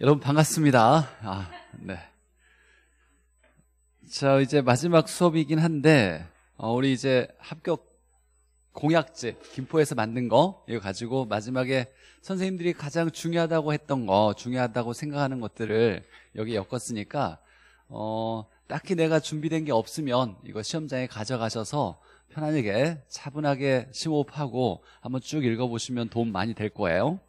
여러분 반갑습니다. 아, 네. 자, 이제 마지막 수업이긴 한데 어, 우리 이제 합격 공약집 김포에서 만든 거 이거 가지고 마지막에 선생님들이 가장 중요하다고 했던 거, 중요하다고 생각하는 것들을 여기 엮었으니까 어, 딱히 내가 준비된 게 없으면 이거 시험장에 가져가셔서 편안하게 차분하게 심호흡하고 한번 쭉 읽어보시면 도움 많이 될 거예요.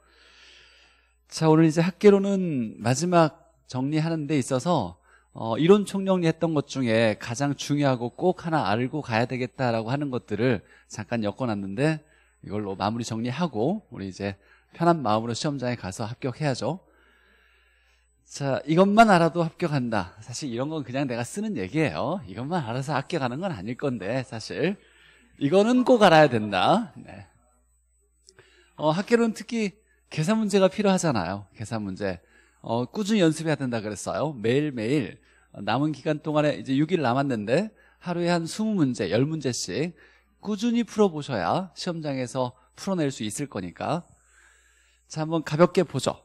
자, 오늘 이제 학계로는 마지막 정리하는 데 있어서 어, 이론 총정리 했던 것 중에 가장 중요하고 꼭 하나 알고 가야 되겠다라고 하는 것들을 잠깐 엮어놨는데 이걸로 마무리 정리하고 우리 이제 편한 마음으로 시험장에 가서 합격해야죠. 자, 이것만 알아도 합격한다. 사실 이런 건 그냥 내가 쓰는 얘기예요. 이것만 알아서 합격하는 건 아닐 건데 사실 이거는 꼭 알아야 된다. 네. 어, 학계론 특히 계산 문제가 필요하잖아요. 계산 문제. 어, 꾸준히 연습해야 된다 그랬어요. 매일매일 남은 기간 동안에 이제 6일 남았는데 하루에 한 20문제, 10문제씩 꾸준히 풀어보셔야 시험장에서 풀어낼 수 있을 거니까 자 한번 가볍게 보죠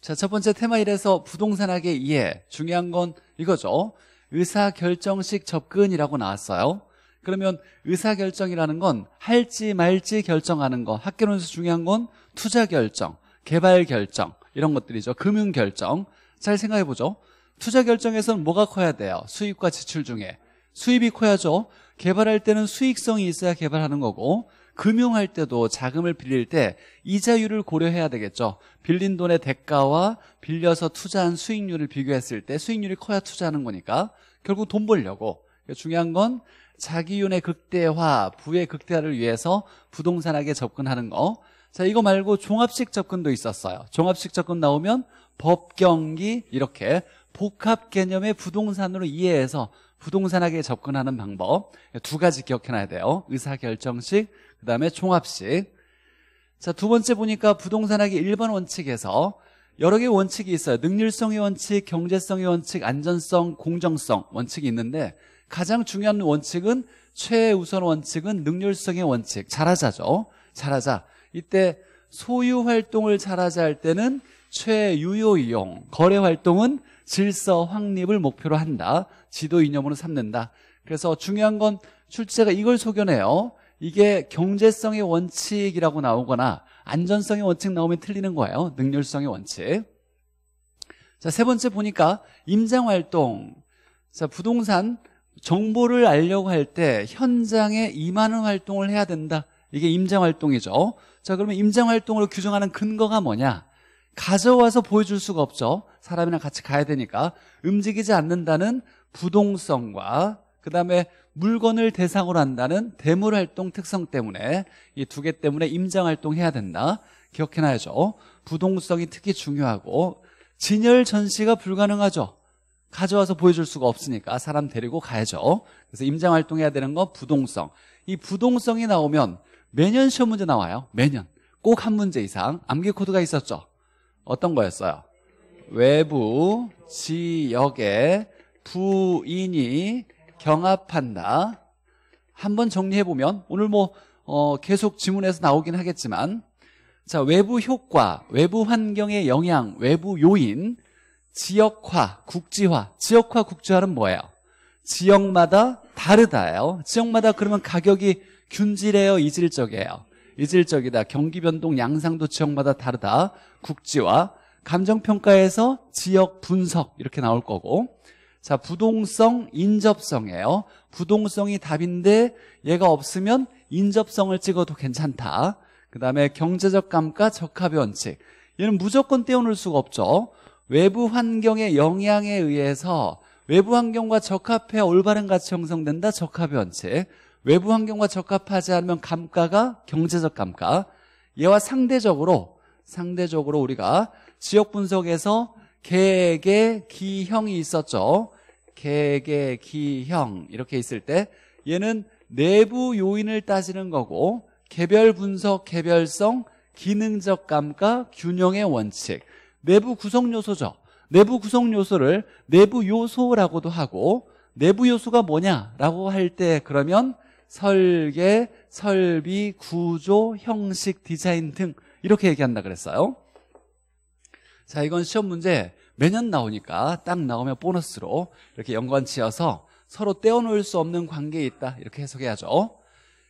자 첫 번째 테마 1에서 부동산학의 이해 중요한 건 이거죠 의사결정식 접근이라고 나왔어요 그러면 의사결정이라는 건 할지 말지 결정하는 거학교론에서 중요한 건 투자결정, 개발결정 이런 것들이죠 금융결정 잘 생각해보죠 투자결정에서는 뭐가 커야 돼요 수입과 지출 중에 수입이 커야죠 개발할 때는 수익성이 있어야 개발하는 거고 금융할 때도 자금을 빌릴 때 이자율을 고려해야 되겠죠. 빌린 돈의 대가와 빌려서 투자한 수익률을 비교했을 때 수익률이 커야 투자하는 거니까 결국 돈 벌려고. 중요한 건 자기윤의 극대화, 부의 극대화를 위해서 부동산학에 접근하는 거. 자, 이거 말고 종합식 접근도 있었어요. 종합식 접근 나오면 법, 경기 이렇게 복합 개념의 부동산으로 이해해서 부동산학에 접근하는 방법 두 가지 기억해놔야 돼요. 의사결정식, 그 다음에 종합식. 자, 두 번째 보니까 부동산학의 1번 원칙에서 여러 개의 원칙이 있어요. 능률성의 원칙, 경제성의 원칙, 안전성, 공정성 원칙이 있는데 가장 중요한 원칙은 최우선 원칙은 능률성의 원칙 잘하자죠 잘하자 이때 소유 활동을 잘하자 할 때는 최유효 이용 거래 활동은 질서 확립을 목표로 한다 지도 이념으로 삼는다 그래서 중요한 건 출제가 이걸 소견해요 이게 경제성의 원칙이라고 나오거나 안전성의 원칙 나오면 틀리는 거예요 능률성의 원칙 자 세 번째 보니까 임장활동 자 부동산 정보를 알려고 할 때 현장에 임하는 활동을 해야 된다. 이게 임장 활동이죠. 자, 그러면 임장 활동으로 규정하는 근거가 뭐냐? 가져와서 보여줄 수가 없죠. 사람이랑 같이 가야 되니까 움직이지 않는다는 부동성과 그다음에 물건을 대상으로 한다는 대물 활동 특성 때문에 이 두 개 때문에 임장 활동 해야 된다. 기억해 놔야죠. 부동성이 특히 중요하고 진열 전시가 불가능하죠. 가져와서 보여줄 수가 없으니까 아, 사람 데리고 가야죠. 그래서 임장 활동해야 되는 거 부동성. 이 부동성이 나오면 매년 시험 문제 나와요. 매년. 꼭 한 문제 이상 암기 코드가 있었죠. 어떤 거였어요? 외부 지역에 부인이 경합한다. 한번 정리해보면 오늘 뭐 어, 계속 지문에서 나오긴 하겠지만 자 외부 효과, 외부 환경의 영향, 외부 요인 지역화, 국지화. 지역화, 국지화는 뭐예요? 지역마다 다르다요. 지역마다 그러면 가격이 균질해요, 이질적이에요. 이질적이다. 경기 변동 양상도 지역마다 다르다. 국지화. 감정평가에서 지역 분석 이렇게 나올 거고 자 부동성 인접성이에요 부동성이 답인데 얘가 없으면 인접성을 찍어도 괜찮다 그 다음에 경제적 감가 적합 원칙 얘는 무조건 떼어놓을 수가 없죠 외부 환경의 영향에 의해서 외부 환경과 적합해야 올바른 가치 형성된다 적합의 원칙 외부 환경과 적합하지 않으면 감가가 경제적 감가 얘와 상대적으로 상대적으로 우리가 지역 분석에서 계획의 기형이 있었죠 계획의 기형 이렇게 있을 때 얘는 내부 요인을 따지는 거고 개별 분석, 개별성, 기능적 감가, 균형의 원칙 내부 구성 요소죠. 내부 구성 요소를 내부 요소라고도 하고 내부 요소가 뭐냐라고 할 때 그러면 설계, 설비, 구조, 형식, 디자인 등 이렇게 얘기한다 그랬어요. 자, 이건 시험 문제 매년 나오니까 딱 나오면 보너스로 이렇게 연관지어서 서로 떼어놓을 수 없는 관계에 있다 이렇게 해석해야죠.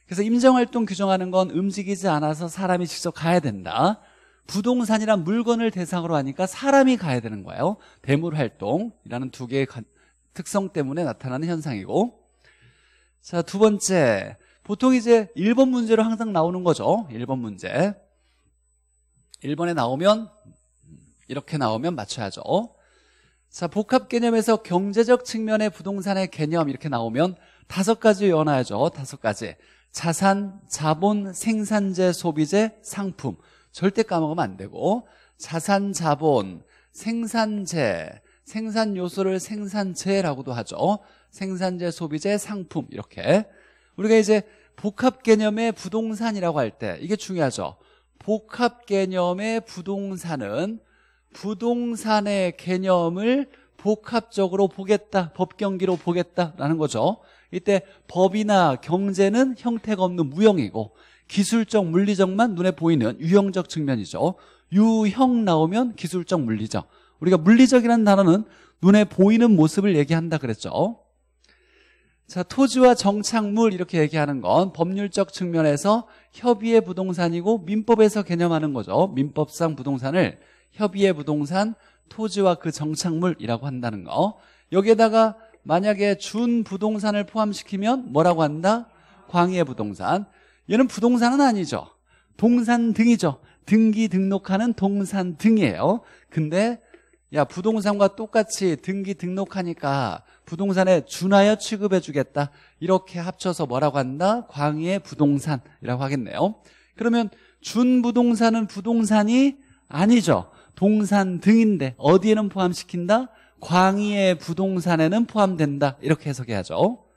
그래서 임정활동 규정하는 건 움직이지 않아서 사람이 직접 가야 된다. 부동산이란 물건을 대상으로 하니까 사람이 가야 되는 거예요 대물활동이라는 두 개의 특성 때문에 나타나는 현상이고 자두 번째 보통 이제 1번 문제로 항상 나오는 거죠 1번 문제 1번에 나오면 이렇게 나오면 맞춰야죠 자 복합 개념에서 경제적 측면의 부동산의 개념 이렇게 나오면 다섯 가지 외워놔야죠 다섯 가지 자산, 자본, 생산재, 소비재, 상품 절대 까먹으면 안 되고 자산 자본, 생산재, 생산 요소를 생산재라고도 하죠. 생산재, 소비재, 상품 이렇게 우리가 이제 복합 개념의 부동산이라고 할 때 이게 중요하죠. 복합 개념의 부동산은 부동산의 개념을 복합적으로 보겠다 법경기로 보겠다라는 거죠 이때 법이나 경제는 형태가 없는 무형이고 기술적 물리적만 눈에 보이는 유형적 측면이죠. 유형 나오면 기술적 물리적. 우리가 물리적이라는 단어는 눈에 보이는 모습을 얘기한다 그랬죠. 자, 토지와 정착물 이렇게 얘기하는 건 법률적 측면에서 협의의 부동산이고 민법에서 개념하는 거죠. 민법상 부동산을 협의의 부동산, 토지와 그 정착물이라고 한다는 거. 여기에다가 만약에 준 부동산을 포함시키면 뭐라고 한다? 광의의 부동산. 얘는 부동산은 아니죠. 동산 등이죠. 등기 등록하는 동산 등이에요. 근데 야 부동산과 똑같이 등기 등록하니까 부동산에 준하여 취급해 주겠다. 이렇게 합쳐서 뭐라고 한다? 광의의 부동산이라고 하겠네요. 그러면 준 부동산은 부동산이 아니죠. 동산 등인데 어디에는 포함시킨다? 광의의 부동산에는 포함된다. 이렇게 해석해야죠.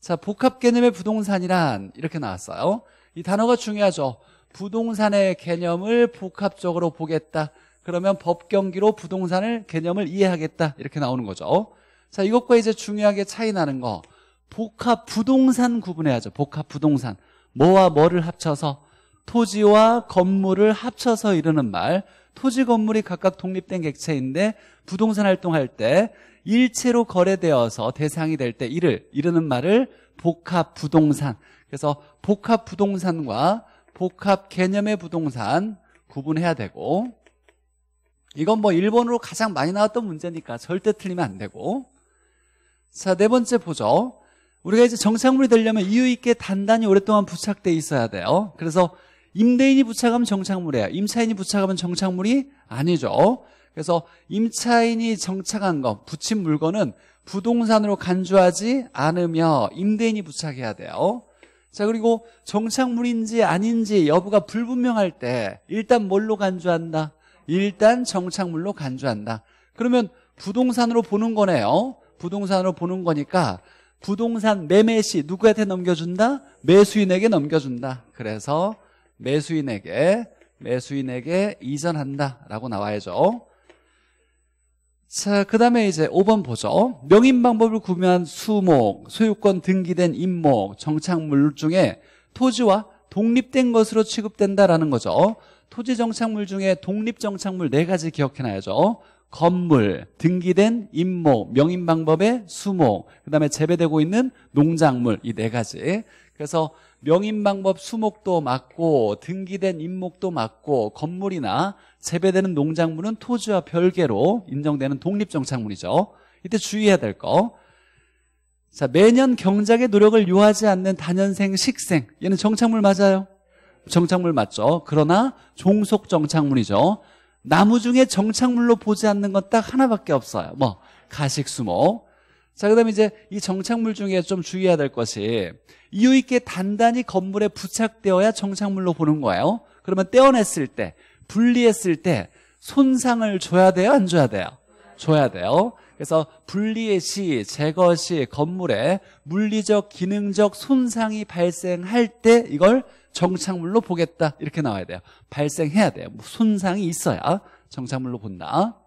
자, 복합 개념의 부동산이란 이렇게 나왔어요. 이 단어가 중요하죠. 부동산의 개념을 복합적으로 보겠다. 그러면 법경기로 부동산을 개념을 이해하겠다. 이렇게 나오는 거죠. 자, 이것과 이제 중요하게 차이 나는 거. 복합 부동산 구분해야죠. 복합 부동산. 뭐와 뭐를 합쳐서 토지와 건물을 합쳐서 이르는 말. 토지 건물이 각각 독립된 객체인데 부동산 활동할 때 일체로 거래되어서 대상이 될 때 이를 이르는 말을 복합 부동산. 그래서 복합 부동산과 복합 개념의 부동산 구분해야 되고 이건 뭐 일본으로 가장 많이 나왔던 문제니까 절대 틀리면 안 되고 자 네 번째 보죠 우리가 이제 정착물이 되려면 이유 있게 단단히 오랫동안 부착돼 있어야 돼요 그래서 임대인이 부착하면 정착물이에요. 임차인이 부착하면 정착물이 아니죠. 그래서 임차인이 정착한 거, 붙인 물건은 부동산으로 간주하지 않으며 임대인이 부착해야 돼요. 자 그리고 정착물인지 아닌지 여부가 불분명할 때 일단 뭘로 간주한다? 일단 정착물로 간주한다. 그러면 부동산으로 보는 거네요. 부동산으로 보는 거니까 부동산 매매 시 누구한테 넘겨준다? 매수인에게 넘겨준다. 그래서 매수인에게 매수인에게 이전한다라고 나와야죠. 자, 그 다음에 이제 5번 보죠. 명인 방법을 구매한 수목, 소유권 등기된 임목, 정착물 중에 토지와 독립된 것으로 취급된다라는 거죠. 토지 정착물 중에 독립 정착물 네 가지 기억해놔야죠. 건물, 등기된 임목, 명인 방법의 수목, 그 다음에 재배되고 있는 농작물 이 네 가지. 그래서 명인방법 수목도 맞고 등기된 임목도 맞고 건물이나 재배되는 농작물은 토지와 별개로 인정되는 독립정착물이죠. 이때 주의해야 될 거. 자 매년 경작의 노력을 요하지 않는 단연생, 식생 얘는 정착물 맞아요. 정착물 맞죠. 그러나 종속 정착물이죠. 나무 중에 정착물로 보지 않는 건 딱 하나밖에 없어요. 뭐 가식수목, 자, 그 다음에 이제 이 정착물 중에 좀 주의해야 될 것이 이유 있게 단단히 건물에 부착되어야 정착물로 보는 거예요. 그러면 떼어냈을 때, 분리했을 때 손상을 줘야 돼요? 안 줘야 돼요? 줘야 돼요. 그래서 분리의 시, 제거 시 건물에 물리적, 기능적 손상이 발생할 때 이걸 정착물로 보겠다 이렇게 나와야 돼요 발생해야 돼요 뭐 손상이 있어야 정착물로 본다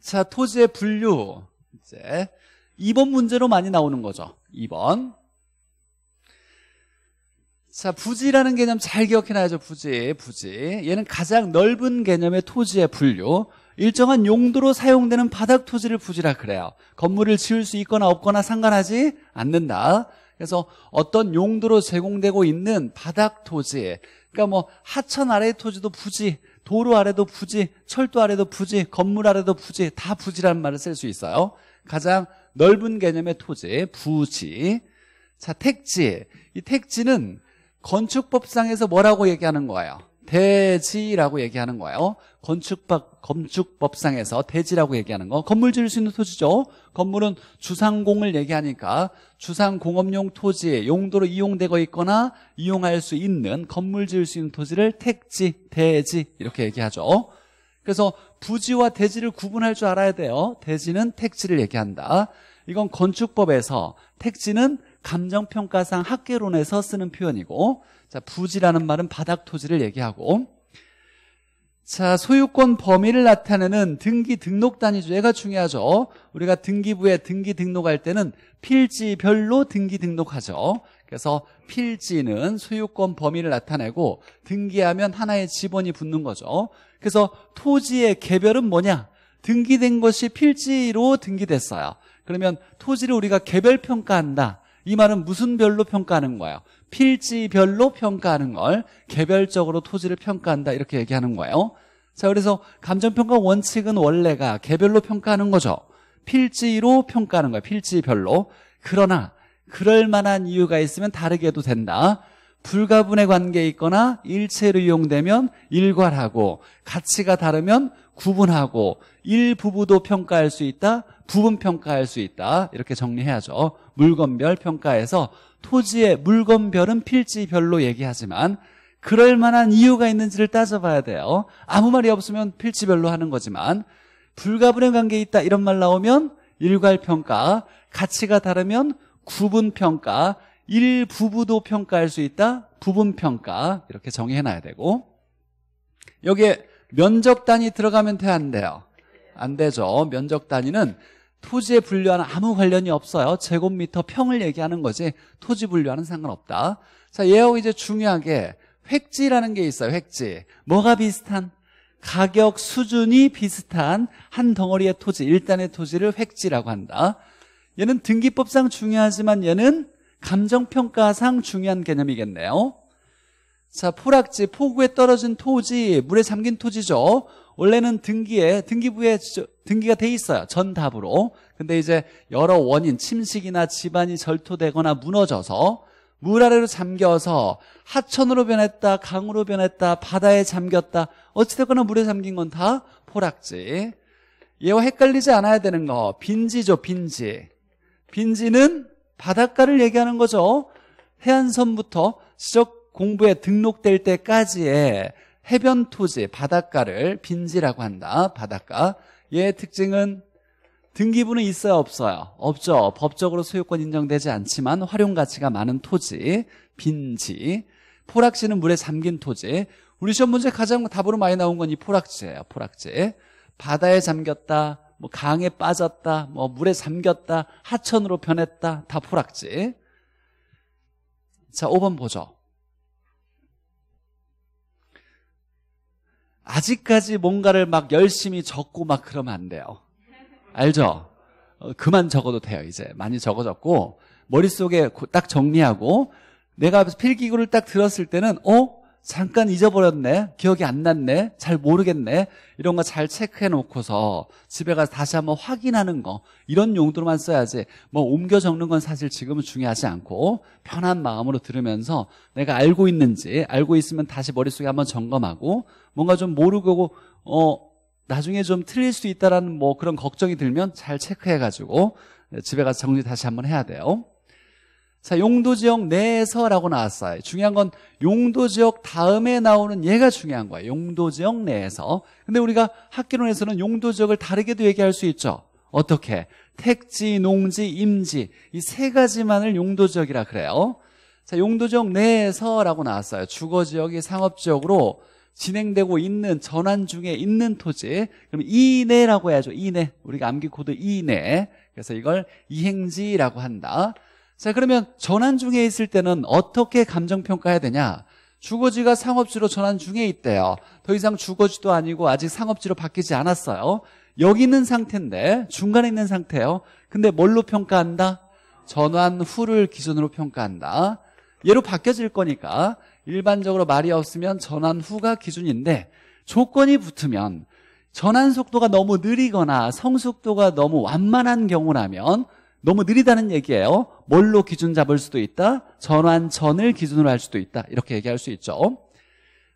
자 토지의 분류 번째 2번 문제로 많이 나오는 거죠 2번 자 부지라는 개념 잘 기억해놔야죠 부지 부지 얘는 가장 넓은 개념의 토지의 분류 일정한 용도로 사용되는 바닥 토지를 부지라 그래요 건물을 지을 수 있거나 없거나 상관하지 않는다 그래서 어떤 용도로 제공되고 있는 바닥 토지 그러니까 뭐 하천 아래의 토지도 부지 도로 아래도 부지 철도 아래도 부지 건물 아래도 부지 다 부지라는 말을 쓸 수 있어요 가장 넓은 개념의 토지, 부지. 자, 택지. 이 택지는 건축법상에서 뭐라고 얘기하는 거예요? 대지라고 얘기하는 거예요. 건축법, 건축법상에서 대지라고 얘기하는 거. 건물 지을 수 있는 토지죠. 건물은 주상공을 얘기하니까 주상공업용 토지의 용도로 이용되고 있거나 이용할 수 있는 건물 지을 수 있는 토지를 택지, 대지 이렇게 얘기하죠. 그래서 부지와 대지를 구분할 줄 알아야 돼요. 대지는 택지를 얘기한다. 이건 건축법에서 택지는 감정평가상 학계론에서 쓰는 표현이고 자 부지라는 말은 바닥 토지를 얘기하고 자 소유권 범위를 나타내는 등기 등록 단위죠 얘가 중요하죠 우리가 등기부에 등기 등록할 때는 필지별로 등기 등록하죠 그래서 필지는 소유권 범위를 나타내고 등기하면 하나의 지번이 붙는 거죠 그래서 토지의 개별은 뭐냐? 등기된 것이 필지로 등기됐어요. 그러면 토지를 우리가 개별 평가한다. 이 말은 무슨 별로 평가하는 거예요? 필지별로 평가하는 걸 개별적으로 토지를 평가한다 이렇게 얘기하는 거예요. 자, 그래서 감정평가 원칙은 원래가 개별로 평가하는 거죠. 필지로 평가하는 거예요. 필지별로. 그러나 그럴 만한 이유가 있으면 다르게 해도 된다. 불가분의 관계에 있거나 일체로 이용되면 일괄하고 가치가 다르면 구분하고 일부부도 평가할 수 있다 부분 평가할 수 있다 이렇게 정리해야죠 물건별 평가에서 토지의 물건별은 필지별로 얘기하지만 그럴 만한 이유가 있는지를 따져봐야 돼요 아무 말이 없으면 필지별로 하는 거지만 불가분의 관계에 있다 이런 말 나오면 일괄평가 가치가 다르면 구분평가 일부부도 평가할 수 있다 부분 평가 이렇게 정의해놔야 되고 여기에 면적 단위 들어가면 돼안 돼요? 안 되죠 면적 단위는 토지에분류하는 아무 관련이 없어요 제곱미터 평을 얘기하는 거지 토지 분류하는 상관없다 자 얘하고 이제 중요하게 획지라는 게 있어요 획지 뭐가 비슷한? 가격 수준이 비슷한 한 덩어리의 토지 일단의 토지를 획지라고 한다 얘는 등기법상 중요하지만 얘는 감정평가상 중요한 개념이겠네요. 자, 포락지, 포구에 떨어진 토지, 물에 잠긴 토지죠. 원래는 등기에, 등기부에 등기가 돼 있어요. 전답으로. 근데 이제 여러 원인, 침식이나 집안이 절토되거나 무너져서 물 아래로 잠겨서 하천으로 변했다, 강으로 변했다, 바다에 잠겼다. 어찌됐거나 물에 잠긴 건 다 포락지. 얘와 헷갈리지 않아야 되는 거. 빈지죠, 빈지. 빈지는 바닷가를 얘기하는 거죠. 해안선부터 지적 공부에 등록될 때까지의 해변 토지, 바닷가를 빈지라고 한다. 바닷가. 얘의 특징은 등기부는 있어요, 없어요? 없죠. 법적으로 소유권 인정되지 않지만 활용 가치가 많은 토지, 빈지. 포락지는 물에 잠긴 토지. 우리 시험 문제 가장 답으로 많이 나온 건 이 포락지예요, 포락지. 바다에 잠겼다. 뭐 강에 빠졌다, 뭐 물에 잠겼다, 하천으로 변했다, 다 포락지. 자, 5번 보죠. 아직까지 뭔가를 막 열심히 적고 막 그러면 안 돼요. 알죠? 어, 그만 적어도 돼요, 이제. 많이 적어졌고, 머릿속에 딱 정리하고, 내가 필기구를 딱 들었을 때는, 어? 잠깐 잊어버렸네. 기억이 안 났네. 잘 모르겠네. 이런 거 잘 체크해 놓고서 집에 가서 다시 한번 확인하는 거. 이런 용도로만 써야지. 뭐 옮겨 적는 건 사실 지금은 중요하지 않고 편한 마음으로 들으면서 내가 알고 있는지 알고 있으면 다시 머릿속에 한번 점검하고 뭔가 좀 모르고 어 나중에 좀 틀릴 수 있다라는 뭐 그런 걱정이 들면 잘 체크해 가지고 집에 가서 정리 다시 한번 해야 돼요. 자, 용도 지역 내에서라고 나왔어요. 중요한 건 용도 지역 다음에 나오는 얘가 중요한 거예요. 용도 지역 내에서. 근데 우리가 학기론에서는 용도 지역을 다르게도 얘기할 수 있죠. 어떻게? 택지, 농지, 임지 이 세 가지만을 용도 지역이라 그래요. 자, 용도 지역 내에서라고 나왔어요. 주거 지역이 상업 지역으로 진행되고 있는 전환 중에 있는 토지. 그럼 이내라고 해야죠. 이내. 우리가 암기 코드 이내. 그래서 이걸 이행지라고 한다. 자, 그러면 전환 중에 있을 때는 어떻게 감정평가해야 되냐? 주거지가 상업지로 전환 중에 있대요. 더 이상 주거지도 아니고 아직 상업지로 바뀌지 않았어요. 여기 있는 상태인데 중간에 있는 상태예요. 근데 뭘로 평가한다? 전환 후를 기준으로 평가한다. 얘로 바뀌어질 거니까 일반적으로 말이 없으면 전환 후가 기준인데 조건이 붙으면 전환 속도가 너무 느리거나 성숙도가 너무 완만한 경우라면 너무 느리다는 얘기예요. 뭘로 기준 잡을 수도 있다? 전환전을 기준으로 할 수도 있다. 이렇게 얘기할 수 있죠.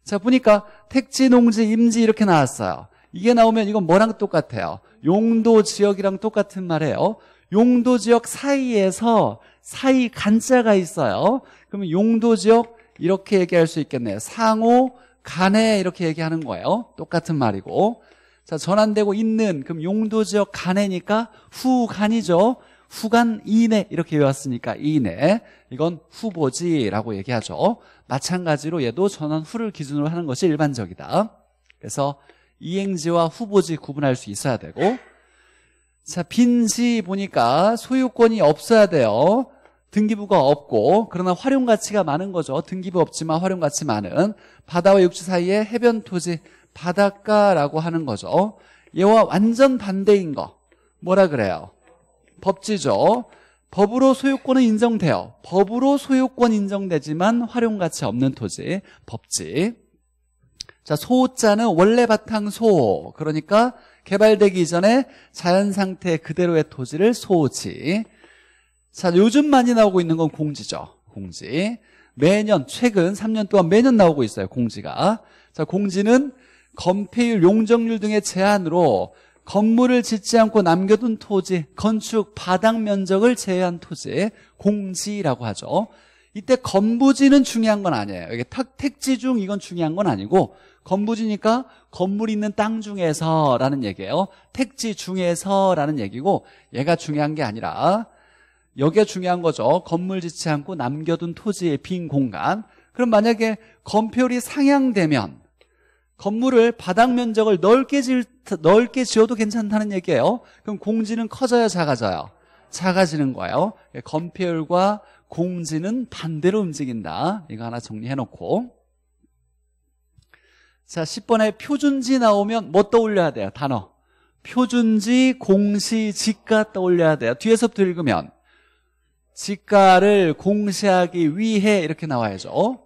자, 보니까 택지, 농지, 임지 이렇게 나왔어요. 이게 나오면 이건 뭐랑 똑같아요? 용도 지역이랑 똑같은 말이에요. 용도 지역 사이에서 사이 간자가 있어요. 그러면 용도 지역 이렇게 얘기할 수 있겠네요. 상호 간에 이렇게 얘기하는 거예요. 똑같은 말이고. 자, 전환되고 있는 그럼 용도 지역 간에니까 후 간이죠. 후간 이내 이렇게 외웠으니까 이내 이건 후보지라고 얘기하죠 마찬가지로 얘도 전환 후를 기준으로 하는 것이 일반적이다 그래서 이행지와 후보지 구분할 수 있어야 되고 자 빈지 보니까 소유권이 없어야 돼요 등기부가 없고 그러나 활용가치가 많은 거죠 등기부 없지만 활용가치 많은 바다와 육지 사이에 해변 토지 바닷가라고 하는 거죠 얘와 완전 반대인 거 뭐라 그래요? 법지죠. 법으로 소유권은 인정돼요. 법으로 소유권 인정되지만 활용 가치 없는 토지, 법지. 자, 소자는 원래 바탕 소. 그러니까 개발되기 이전에 자연 상태 그대로의 토지를 소지. 자, 요즘 많이 나오고 있는 건 공지죠. 공지. 매년 최근 3년 동안 매년 나오고 있어요. 공지가. 자, 공지는 건폐율, 용적률 등의 제한으로 건물을 짓지 않고 남겨둔 토지, 건축 바닥 면적을 제외한 토지, 공지라고 하죠. 이때 건부지는 중요한 건 아니에요. 이게 택지 중 이건 중요한 건 아니고 건부지니까 건물 있는 땅 중에서라는 얘기예요. 택지 중에서라는 얘기고 얘가 중요한 게 아니라 여기가 중요한 거죠. 건물 짓지 않고 남겨둔 토지의 빈 공간. 그럼 만약에 건폐율이 상향되면 건물을 바닥 면적을 넓게, 질, 넓게 지어도 괜찮다는 얘기예요. 그럼 공지는 커져요, 작아져요? 작아지는 거예요. 건폐율과 공지는 반대로 움직인다. 이거 하나 정리해놓고. 자, 10번에 표준지 나오면 뭐 떠올려야 돼요? 단어. 표준지, 공시, 지가 떠올려야 돼요. 뒤에서부터 읽으면. 지가를 공시하기 위해 이렇게 나와야죠.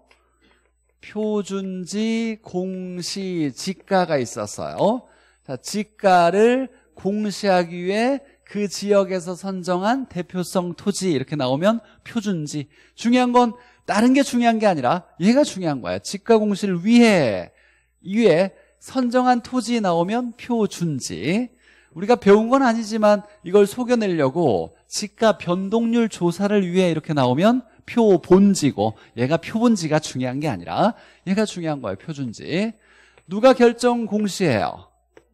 표준지, 공시, 지가가 있었어요. 자, 지가를 공시하기 위해 그 지역에서 선정한 대표성 토지 이렇게 나오면 표준지. 중요한 건 다른 게 중요한 게 아니라 얘가 중요한 거예요 지가 공시를 위해 위에 선정한 토지 나오면 표준지. 우리가 배운 건 아니지만 이걸 속여내려고 지가 변동률 조사를 위해 이렇게 나오면 표본지고 얘가 표본지가 중요한 게 아니라 얘가 중요한 거예요. 표준지. 누가 결정 공시해요?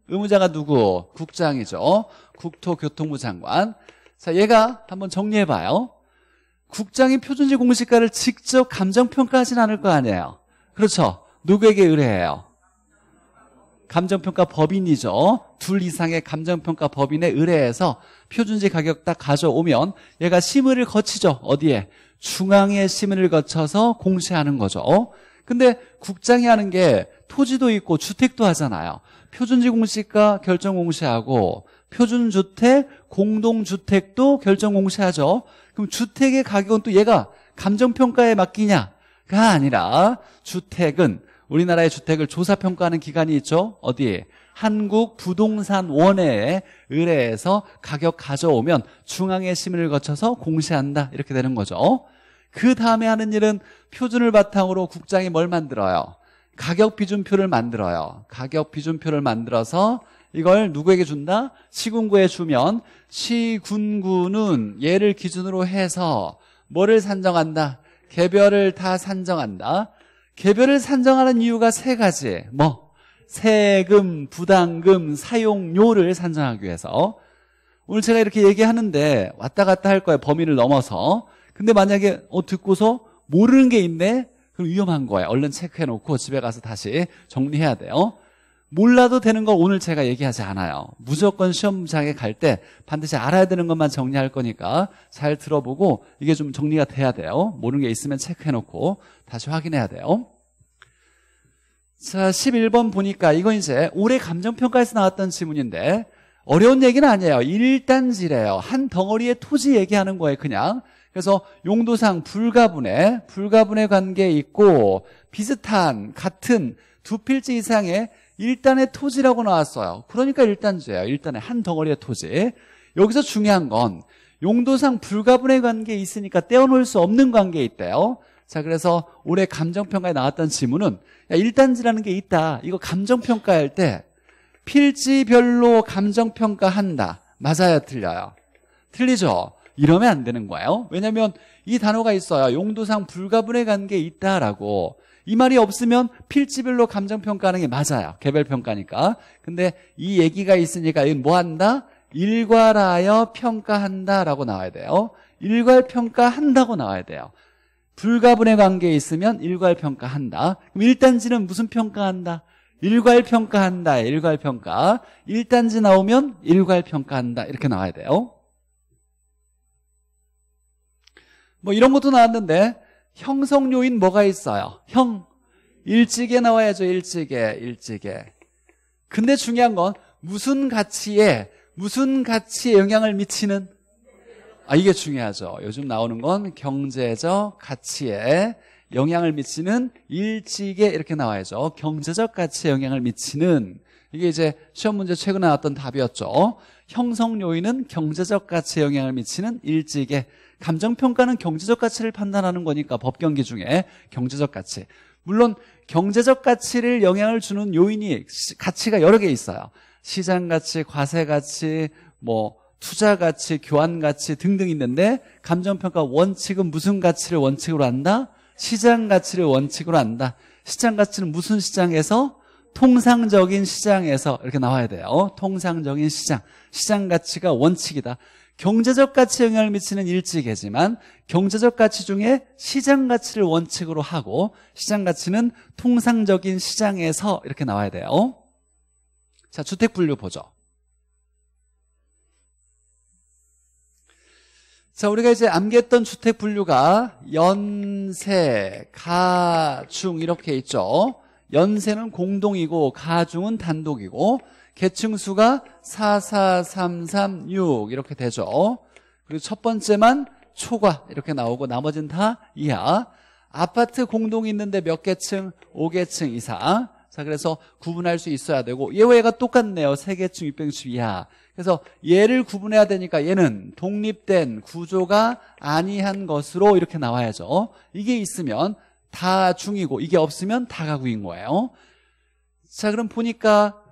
의무자가 누구? 국장이죠. 국토교통부 장관. 자, 얘가 한번 정리해봐요. 국장이 표준지 공시가를 직접 감정평가하진 않을 거 아니에요. 그렇죠. 누구에게 의뢰해요? 감정평가 법인이죠. 둘 이상의 감정평가 법인에 의뢰해서 표준지 가격 딱 가져오면 얘가 심의를 거치죠. 어디에? 중앙의 시민을 거쳐서 공시하는 거죠. 근데 국장이 하는 게 토지도 있고 주택도 하잖아요. 표준지 공시가 결정 공시하고 표준주택, 공동주택도 결정 공시하죠. 그럼 주택의 가격은 또 얘가 감정평가에 맡기냐가 아니라 주택은 우리나라의 주택을 조사평가하는 기관이 있죠. 어디에? 한국부동산원에 의뢰해서 가격 가져오면 중앙의 시민을 거쳐서 공시한다. 이렇게 되는 거죠. 그 다음에 하는 일은 표준을 바탕으로 국장이 뭘 만들어요? 가격 비준표를 만들어요. 가격 비준표를 만들어서 이걸 누구에게 준다? 시군구에 주면 시군구는 얘를 기준으로 해서 뭐를 산정한다? 개별을 다 산정한다. 개별을 산정하는 이유가 세 가지. 뭐 세금, 부담금, 사용료를 산정하기 위해서 오늘 제가 이렇게 얘기하는데 왔다 갔다 할 거예요. 범위를 넘어서. 근데 만약에 어 듣고서 모르는 게 있네? 그럼 위험한 거야. 얼른 체크해 놓고 집에 가서 다시 정리해야 돼요. 몰라도 되는 거 오늘 제가 얘기하지 않아요. 무조건 시험장에 갈 때 반드시 알아야 되는 것만 정리할 거니까 잘 들어보고 이게 좀 정리가 돼야 돼요. 모르는 게 있으면 체크해 놓고 다시 확인해야 돼요. 자, 11번 보니까 이거 이제 올해 감정평가에서 나왔던 지문인데 어려운 얘기는 아니에요. 1단지래요. 한 덩어리의 토지 얘기하는 거예요, 그냥. 그래서 용도상 불가분의 불가분의 관계에 있고 비슷한 같은 두 필지 이상의 일단의 토지라고 나왔어요. 그러니까 일단지예요. 일단의 한 덩어리의 토지. 여기서 중요한 건 용도상 불가분의 관계에 있으니까 떼어놓을 수 없는 관계에 있대요. 자 그래서 올해 감정평가에 나왔던 지문은 야, 일단지라는 게 있다. 이거 감정평가할 때 필지별로 감정평가한다. 맞아요? 틀려요? 틀리죠? 이러면 안 되는 거예요. 왜냐하면 이 단어가 있어야 용도상 불가분의 관계 있다라고 이 말이 없으면 필지별로 감정평가하는 게 맞아요. 개별평가니까. 근데 이 얘기가 있으니까 이건 뭐 한다? 일괄하여 평가한다라고 나와야 돼요. 일괄평가한다고 나와야 돼요. 불가분의 관계에 있으면 일괄평가한다. 그럼 1단지는 무슨 평가한다? 일괄평가한다. 일괄평가. 1단지 나오면 일괄평가한다. 이렇게 나와야 돼요. 뭐 이런 것도 나왔는데 형성 요인 뭐가 있어요? 형 일찍에 나와야죠. 일찍에 일찍에. 근데 중요한 건 무슨 가치에 무슨 가치에 영향을 미치는 아 이게 중요하죠. 요즘 나오는 건 경제적 가치에 영향을 미치는 일찍에 이렇게 나와야죠. 경제적 가치에 영향을 미치는 이게 이제 시험 문제 최근에 나왔던 답이었죠. 형성 요인은 경제적 가치에 영향을 미치는 일찍에 감정평가는 경제적 가치를 판단하는 거니까 법경기 중에 경제적 가치 물론 경제적 가치를 영향을 주는 요인이 가치가 여러 개 있어요 시장 가치, 과세 가치, 뭐 투자 가치, 교환 가치 등등 있는데 감정평가 원칙은 무슨 가치를 원칙으로 한다? 시장 가치를 원칙으로 한다 시장 가치는 무슨 시장에서? 통상적인 시장에서 이렇게 나와야 돼요 통상적인 시장 시장 가치가 원칙이다 경제적 가치 영향을 미치는 일찍이지만 경제적 가치 중에 시장 가치를 원칙으로 하고 시장 가치는 통상적인 시장에서 이렇게 나와야 돼요. 자, 주택 분류 보죠. 자, 우리가 이제 암기했던 주택 분류가 연세, 가중 이렇게 있죠. 연세는 공동이고 가중은 단독이고 계층수가 44336 이렇게 되죠 그리고 첫 번째만 초과 이렇게 나오고 나머지는 다 이하 아파트 공동이 있는데 몇 개층? 5개층 이상 자 그래서 구분할 수 있어야 되고 얘와 얘가 똑같네요 3개층660 이하 그래서 얘를 구분해야 되니까 얘는 독립된 구조가 아니한 것으로 이렇게 나와야죠 이게 있으면 다 중이고 이게 없으면 다 가구인 거예요 자 그럼 보니까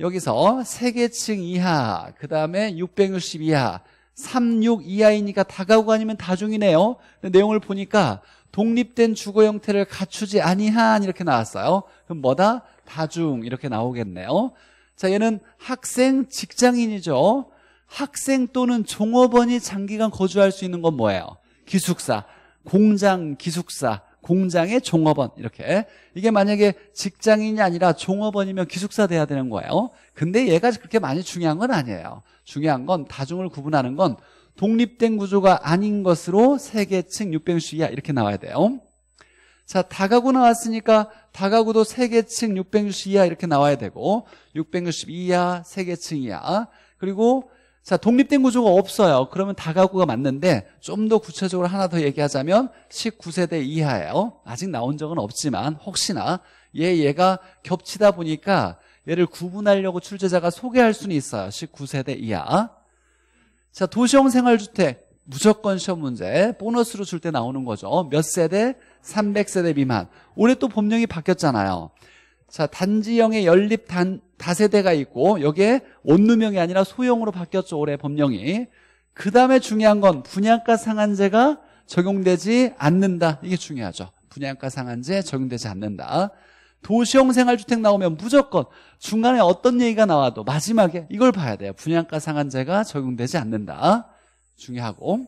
여기서 3계층 이하, 그 다음에 660 이하, 36 이하이니까 다가구 아니면 다중이네요. 내용을 보니까 독립된 주거 형태를 갖추지 아니한 이렇게 나왔어요. 그럼 뭐다? 다중 이렇게 나오겠네요. 자, 얘는 학생, 직장인이죠. 학생 또는 종업원이 장기간 거주할 수 있는 건 뭐예요? 기숙사, 공장 기숙사, 공장의 종업원 이렇게 이게 만약에 직장인이 아니라 종업원이면 기숙사 돼야 되는 거예요 근데 얘가 그렇게 많이 중요한 건 아니에요 중요한 건 다중을 구분하는 건 독립된 구조가 아닌 것으로 세계층 600수 이하 이렇게 나와야 돼요 자 다가구 나왔으니까 다가구도 세계층 6 0 0 이하 이렇게 나와야 되고 660 이하 세계층 이하 그리고 자, 독립된 구조가 없어요. 그러면 다가구가 맞는데 좀 더 구체적으로 하나 더 얘기하자면 19세대 이하예요. 아직 나온 적은 없지만 혹시나 얘 얘가 겹치다 보니까 얘를 구분하려고 출제자가 소개할 수는 있어요. 19세대 이하. 자, 도시형 생활주택 무조건 시험 문제 보너스로 줄 때 나오는 거죠. 몇 세대? 300세대 미만. 올해 또 법령이 바뀌었잖아요. 자, 단지형의 연립 단, 다세대가 있고 여기에 온누형이 아니라 소형으로 바뀌었죠. 올해 법령이. 그 다음에 중요한 건 분양가 상한제가 적용되지 않는다. 이게 중요하죠. 분양가 상한제 적용되지 않는다. 도시형 생활주택 나오면 무조건 중간에 어떤 얘기가 나와도 마지막에 이걸 봐야 돼요. 분양가 상한제가 적용되지 않는다. 중요하고.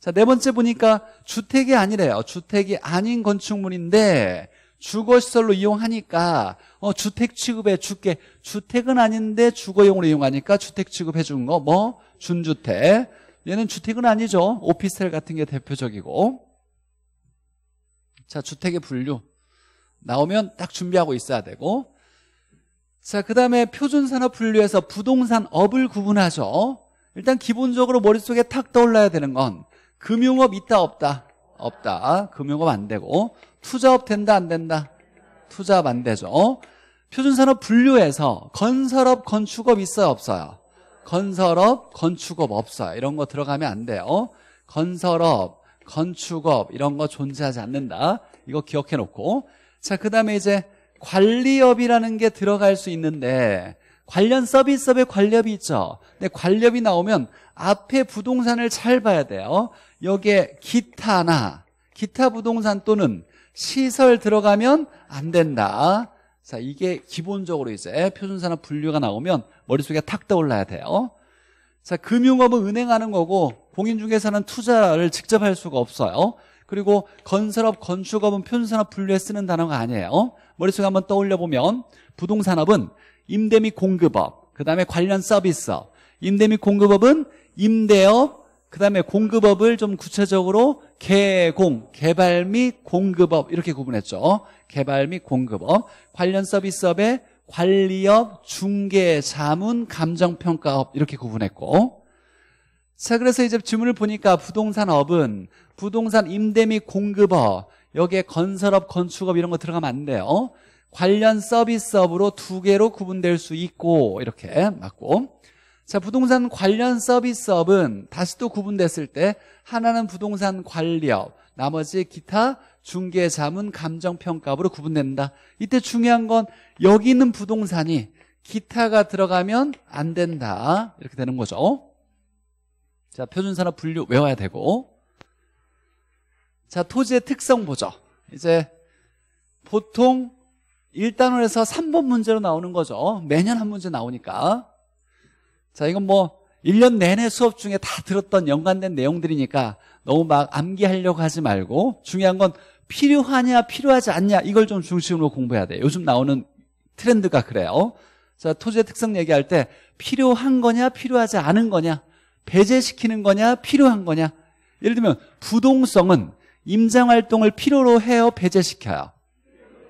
자, 네 번째 보니까 주택이 아니래요. 주택이 아닌 건축물인데 주거시설로 이용하니까 어, 주택 취급해 줄게 주택은 아닌데 주거용으로 이용하니까 주택 취급해 준 거 뭐 준주택 얘는 주택은 아니죠 오피스텔 같은 게 대표적이고 자 주택의 분류 나오면 딱 준비하고 있어야 되고 자 그 다음에 표준산업 분류에서 부동산업을 구분하죠 일단 기본적으로 머릿속에 탁 떠올라야 되는 건 금융업 있다 없다 없다 금융업 안 되고 투자업 된다 안 된다? 투자업 안 되죠. 어? 표준산업 분류에서 건설업, 건축업 있어요, 없어요? 건설업, 건축업 없어요. 이런 거 들어가면 안 돼요. 어? 건설업, 건축업 이런 거 존재하지 않는다. 이거 기억해 놓고. 자, 그다음에 이제 관리업이라는 게 들어갈 수 있는데 관련 서비스업에 관리업이 있죠. 근데 관리업이 나오면 앞에 부동산을 잘 봐야 돼요. 여기에 기타나 기타 부동산 또는 시설 들어가면 안 된다. 자, 이게 기본적으로 이제 표준산업 분류가 나오면 머릿속에 탁 떠올라야 돼요. 자, 금융업은 은행하는 거고 공인중개사는 투자를 직접 할 수가 없어요. 그리고 건설업, 건축업은 표준산업 분류에 쓰는 단어가 아니에요. 머릿속에 한번 떠올려보면 부동산업은 임대 및 공급업, 그 다음에 관련 서비스업, 임대 및 공급업은 임대업, 그 다음에 공급업을 좀 구체적으로 개공, 개발 및 공급업 이렇게 구분했죠. 개발 및 공급업. 관련 서비스업의 관리업, 중개, 자문, 감정평가업 이렇게 구분했고 자 그래서 이제 질문을 보니까 부동산업은 부동산 임대 및 공급업 여기에 건설업, 건축업 이런 거 들어가면 안 돼요 관련 서비스업으로 두 개로 구분될 수 있고 이렇게 맞고 자, 부동산 관련 서비스업은 다시 또 구분됐을 때 하나는 부동산 관리업, 나머지 기타 중개 자문 감정평가업으로 구분된다. 이때 중요한 건 여기 있는 부동산이 기타가 들어가면 안 된다. 이렇게 되는 거죠. 자, 표준산업 분류 외워야 되고. 자, 토지의 특성 보죠. 이제 보통 1단원에서 3번 문제로 나오는 거죠. 매년 한 문제 나오니까. 자, 이건 뭐 1년 내내 수업 중에 다 들었던 연관된 내용들이니까 너무 막 암기하려고 하지 말고 중요한 건 필요하냐 필요하지 않냐 이걸 좀 중심으로 공부해야 돼. 요즘 요 나오는 트렌드가 그래요. 자, 토지의 특성 얘기할 때 필요한 거냐 필요하지 않은 거냐 배제시키는 거냐 필요한 거냐 예를 들면 부동성은 임장활동을 필요로 해요 배제시켜요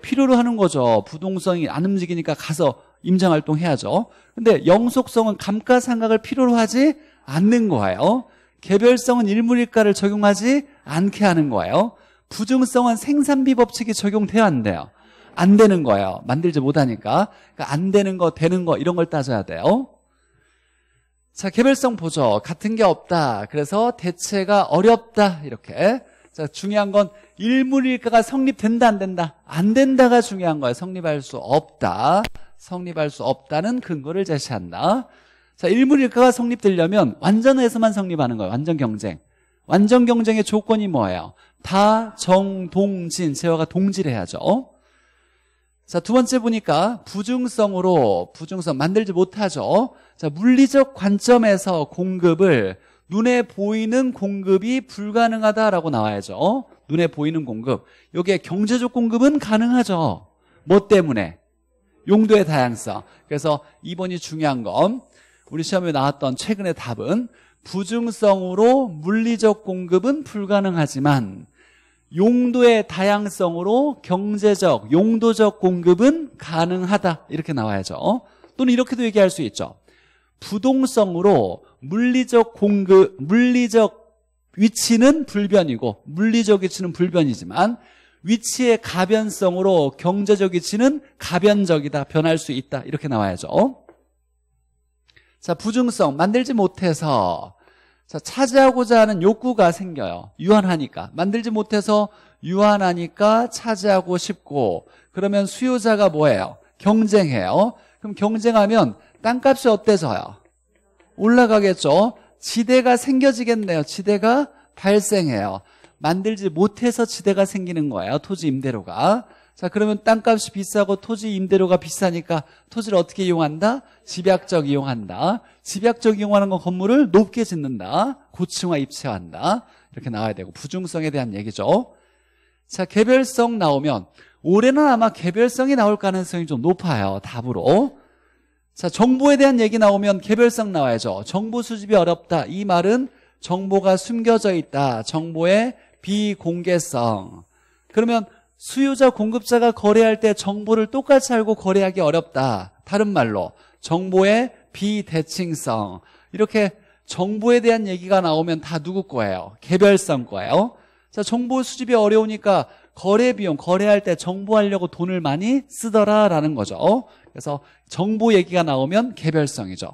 필요로 하는 거죠 부동성이 안 움직이니까 가서 임장 활동해야죠. 근데 영속성은 감가상각을 필요로 하지 않는 거예요. 개별성은 일물일가를 적용하지 않게 하는 거예요. 부증성은 생산비 법칙이 적용돼야 안 돼요. 안 되는 거예요. 만들지 못하니까. 그러니까 안 되는 거, 되는 거 이런 걸 따져야 돼요. 자, 개별성 보죠. 같은 게 없다. 그래서 대체가 어렵다. 이렇게. 자, 중요한 건 일물일가가 성립된다 안 된다? 안 된다가 중요한 거예요. 성립할 수 없다. 성립할 수 없다는 근거를 제시한다. 자, 일물일가가 성립되려면 완전에서만 성립하는 거예요. 완전 경쟁. 완전 경쟁의 조건이 뭐예요? 다, 정, 동, 진. 제화가 동질해야죠. 자, 두 번째 보니까 부중성으로, 부중성 만들지 못하죠. 자, 물리적 관점에서 공급을 눈에 보이는 공급이 불가능하다라고 나와야죠. 눈에 보이는 공급. 여기에 경제적 공급은 가능하죠. 뭐 때문에? 용도의 다양성. 그래서 2번이 중요한 건 우리 시험에 나왔던 최근의 답은 부증성으로 물리적 공급은 불가능하지만 용도의 다양성으로 경제적, 용도적 공급은 가능하다. 이렇게 나와야죠. 또는 이렇게도 얘기할 수 있죠. 부동성으로 물리적 공급, 물리적 위치는 불변이고 물리적 위치는 불변이지만 위치의 가변성으로 경제적 위치는 가변적이다 변할 수 있다 이렇게 나와야죠 자 부중성 만들지 못해서 자 차지하고자 하는 욕구가 생겨요 유한하니까 만들지 못해서 유한하니까 차지하고 싶고 그러면 수요자가 뭐예요 경쟁해요 그럼 경쟁하면 땅값이 어때서요 올라가겠죠 지대가 생겨지겠네요 지대가 발생해요 만들지 못해서 지대가 생기는 거예요. 토지 임대료가. 자, 그러면 땅값이 비싸고 토지 임대료가 비싸니까 토지를 어떻게 이용한다? 집약적 이용한다. 집약적 이용하는 건 건물을 높게 짓는다. 고층화 입체화한다. 이렇게 나와야 되고 부중성에 대한 얘기죠. 자, 개별성 나오면 올해는 아마 개별성이 나올 가능성이 좀 높아요. 답으로. 자, 정보에 대한 얘기 나오면 개별성 나와야죠. 정보 수집이 어렵다. 이 말은 정보가 숨겨져 있다. 정보의 비공개성. 그러면 수요자 공급자가 거래할 때 정보를 똑같이 알고 거래하기 어렵다. 다른 말로 정보의 비대칭성. 이렇게 정보에 대한 얘기가 나오면 다 누구 거예요? 개별성 거예요. 자, 정보 수집이 어려우니까 거래 비용, 거래할 때 정보하려고 돈을 많이 쓰더라라는 거죠. 그래서 정보 얘기가 나오면 개별성이죠.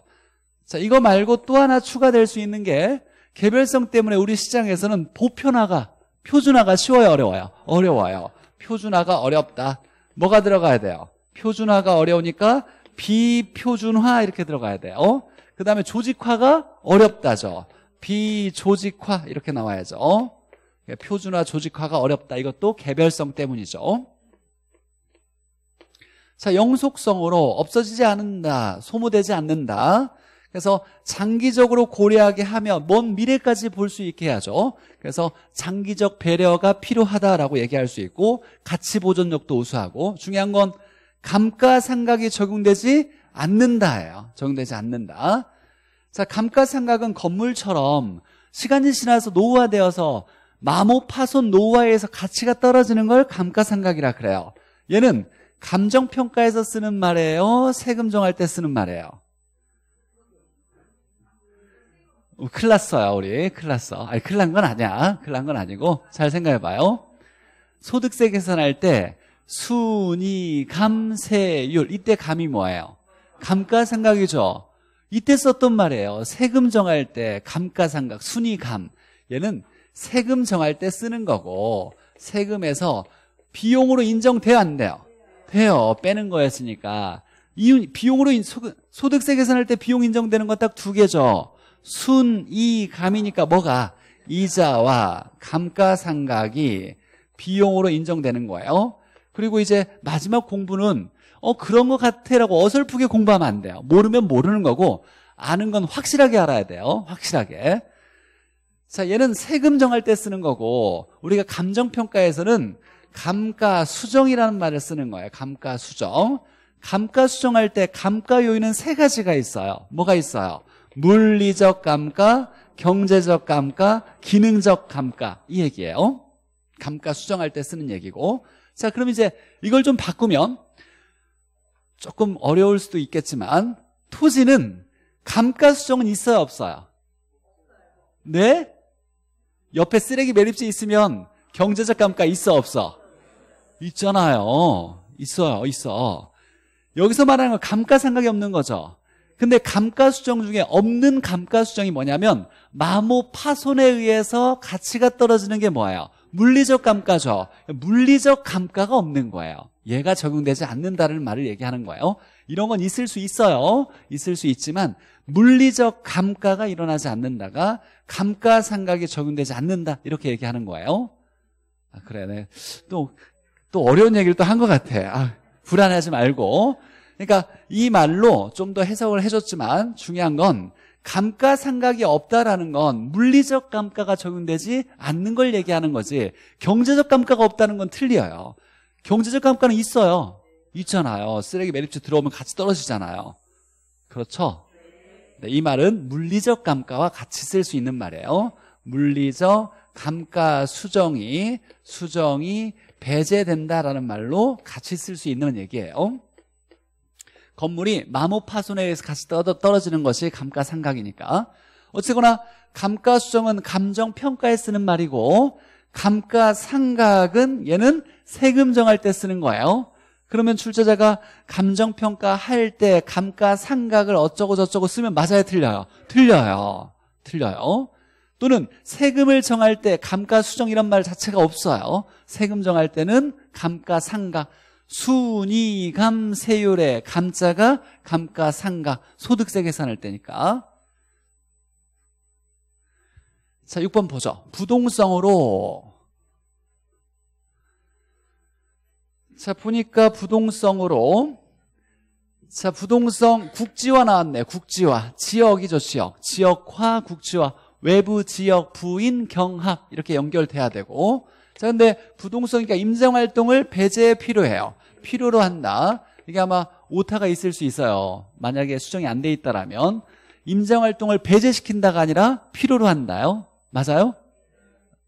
자, 이거 말고 또 하나 추가될 수 있는 게 개별성 때문에 우리 시장에서는 보편화가 표준화가 쉬워요, 어려워요? 어려워요. 표준화가 어렵다. 뭐가 들어가야 돼요? 표준화가 어려우니까 비표준화 이렇게 들어가야 돼요. 어? 그 다음에 조직화가 어렵다죠. 비조직화 이렇게 나와야죠. 어? 표준화 조직화가 어렵다. 이것도 개별성 때문이죠. 어? 자, 영속성으로 없어지지 않는다, 소모되지 않는다. 그래서 장기적으로 고려하게 하면 먼 미래까지 볼 수 있게 해야죠. 그래서 장기적 배려가 필요하다라고 얘기할 수 있고 가치 보존력도 우수하고 중요한 건 감가상각이 적용되지 않는다예요. 적용되지 않는다. 자, 감가상각은 건물처럼 시간이 지나서 노후화되어서 마모 파손 노후화에서 가치가 떨어지는 걸 감가상각이라 그래요. 얘는 감정평가에서 쓰는 말이에요. 세금 정할 때 쓰는 말이에요. 클 어, 났어요 우리 클 났어 아니 클난건 아니야 클난건 아니고 잘 생각해봐요 소득세 계산할 때 순이 감세율 이때 감이 뭐예요 감가상각이죠 이때 썼던 말이에요 세금 정할 때 감가상각 순이 감 얘는 세금 정할 때 쓰는 거고 세금에서 비용으로 인정돼요 안 돼요 돼요 빼는 거였으니까 이 비용으로 소득세 계산할 때 비용 인정되는 건 딱 두 개죠 순이감이니까 뭐가 이자와 감가상각이 비용으로 인정되는 거예요. 그리고 이제 마지막 공부는 어 그런 것 같애라고 어설프게 공부하면 안 돼요. 모르면 모르는 거고 아는 건 확실하게 알아야 돼요. 확실하게. 자, 얘는 세금 정할 때 쓰는 거고 우리가 감정평가에서는 감가수정이라는 말을 쓰는 거예요. 감가수정. 감가수정할 때 감가 요인은 세 가지가 있어요. 뭐가 있어요? 물리적 감가, 경제적 감가, 기능적 감가 이 얘기예요. 감가 수정할 때 쓰는 얘기고 자 그럼 이제 이걸 좀 바꾸면 조금 어려울 수도 있겠지만 토지는 감가 수정은 있어요 없어요? 네? 옆에 쓰레기 매립지 있으면 경제적 감가 있어 없어? 있잖아요 있어요 있어 여기서 말하는 건 감가상각이 없는 거죠 근데 감가수정 중에 없는 감가수정이 뭐냐면 마모 파손에 의해서 가치가 떨어지는 게 뭐예요? 물리적 감가죠. 물리적 감가가 없는 거예요. 얘가 적용되지 않는다는 말을 얘기하는 거예요. 이런 건 있을 수 있어요. 있을 수 있지만 물리적 감가가 일어나지 않는다가 감가상각이 적용되지 않는다 이렇게 얘기하는 거예요. 아, 그래, 네. 또, 또 어려운 얘기를 또 한 것 같아. 아, 불안하지 말고. 그러니까 이 말로 좀 더 해석을 해줬지만 중요한 건 감가상각이 없다라는 건 물리적 감가가 적용되지 않는 걸 얘기하는 거지 경제적 감가가 없다는 건 틀려요. 경제적 감가는 있어요. 있잖아요. 쓰레기 매립지 들어오면 같이 떨어지잖아요. 그렇죠? 네, 이 말은 물리적 감가와 같이 쓸 수 있는 말이에요. 물리적 감가 수정이 수정이 배제된다라는 말로 같이 쓸 수 있는 얘기예요. 건물이 마모 파손에 의해서 같이 떨어지는 것이 감가상각이니까 어쨌거나 감가수정은 감정평가에 쓰는 말이고 감가상각은 얘는 세금 정할 때 쓰는 거예요 그러면 출제자가 감정평가 할때 감가상각을 어쩌고 저쩌고 쓰면 맞아요 틀려요 틀려요 틀려요 또는 세금을 정할 때 감가수정 이란 말 자체가 없어요 세금 정할 때는 감가상각 순이감 세율의 감자가 감가상가 소득세 계산할 때니까 자 6번 보죠 부동성으로 자 보니까 부동성으로 자 부동성 국지화 나왔네 국지화 지역이죠 지역 지역화 국지화 외부 지역 부인 경합 이렇게 연결돼야 되고 자, 근데 부동성, 그러니까 임상활동을 배제에 필요해요. 필요로 한다. 이게 아마 오타가 있을 수 있어요. 만약에 수정이 안 돼 있다라면. 임상활동을 배제시킨다가 아니라 필요로 한다요. 맞아요?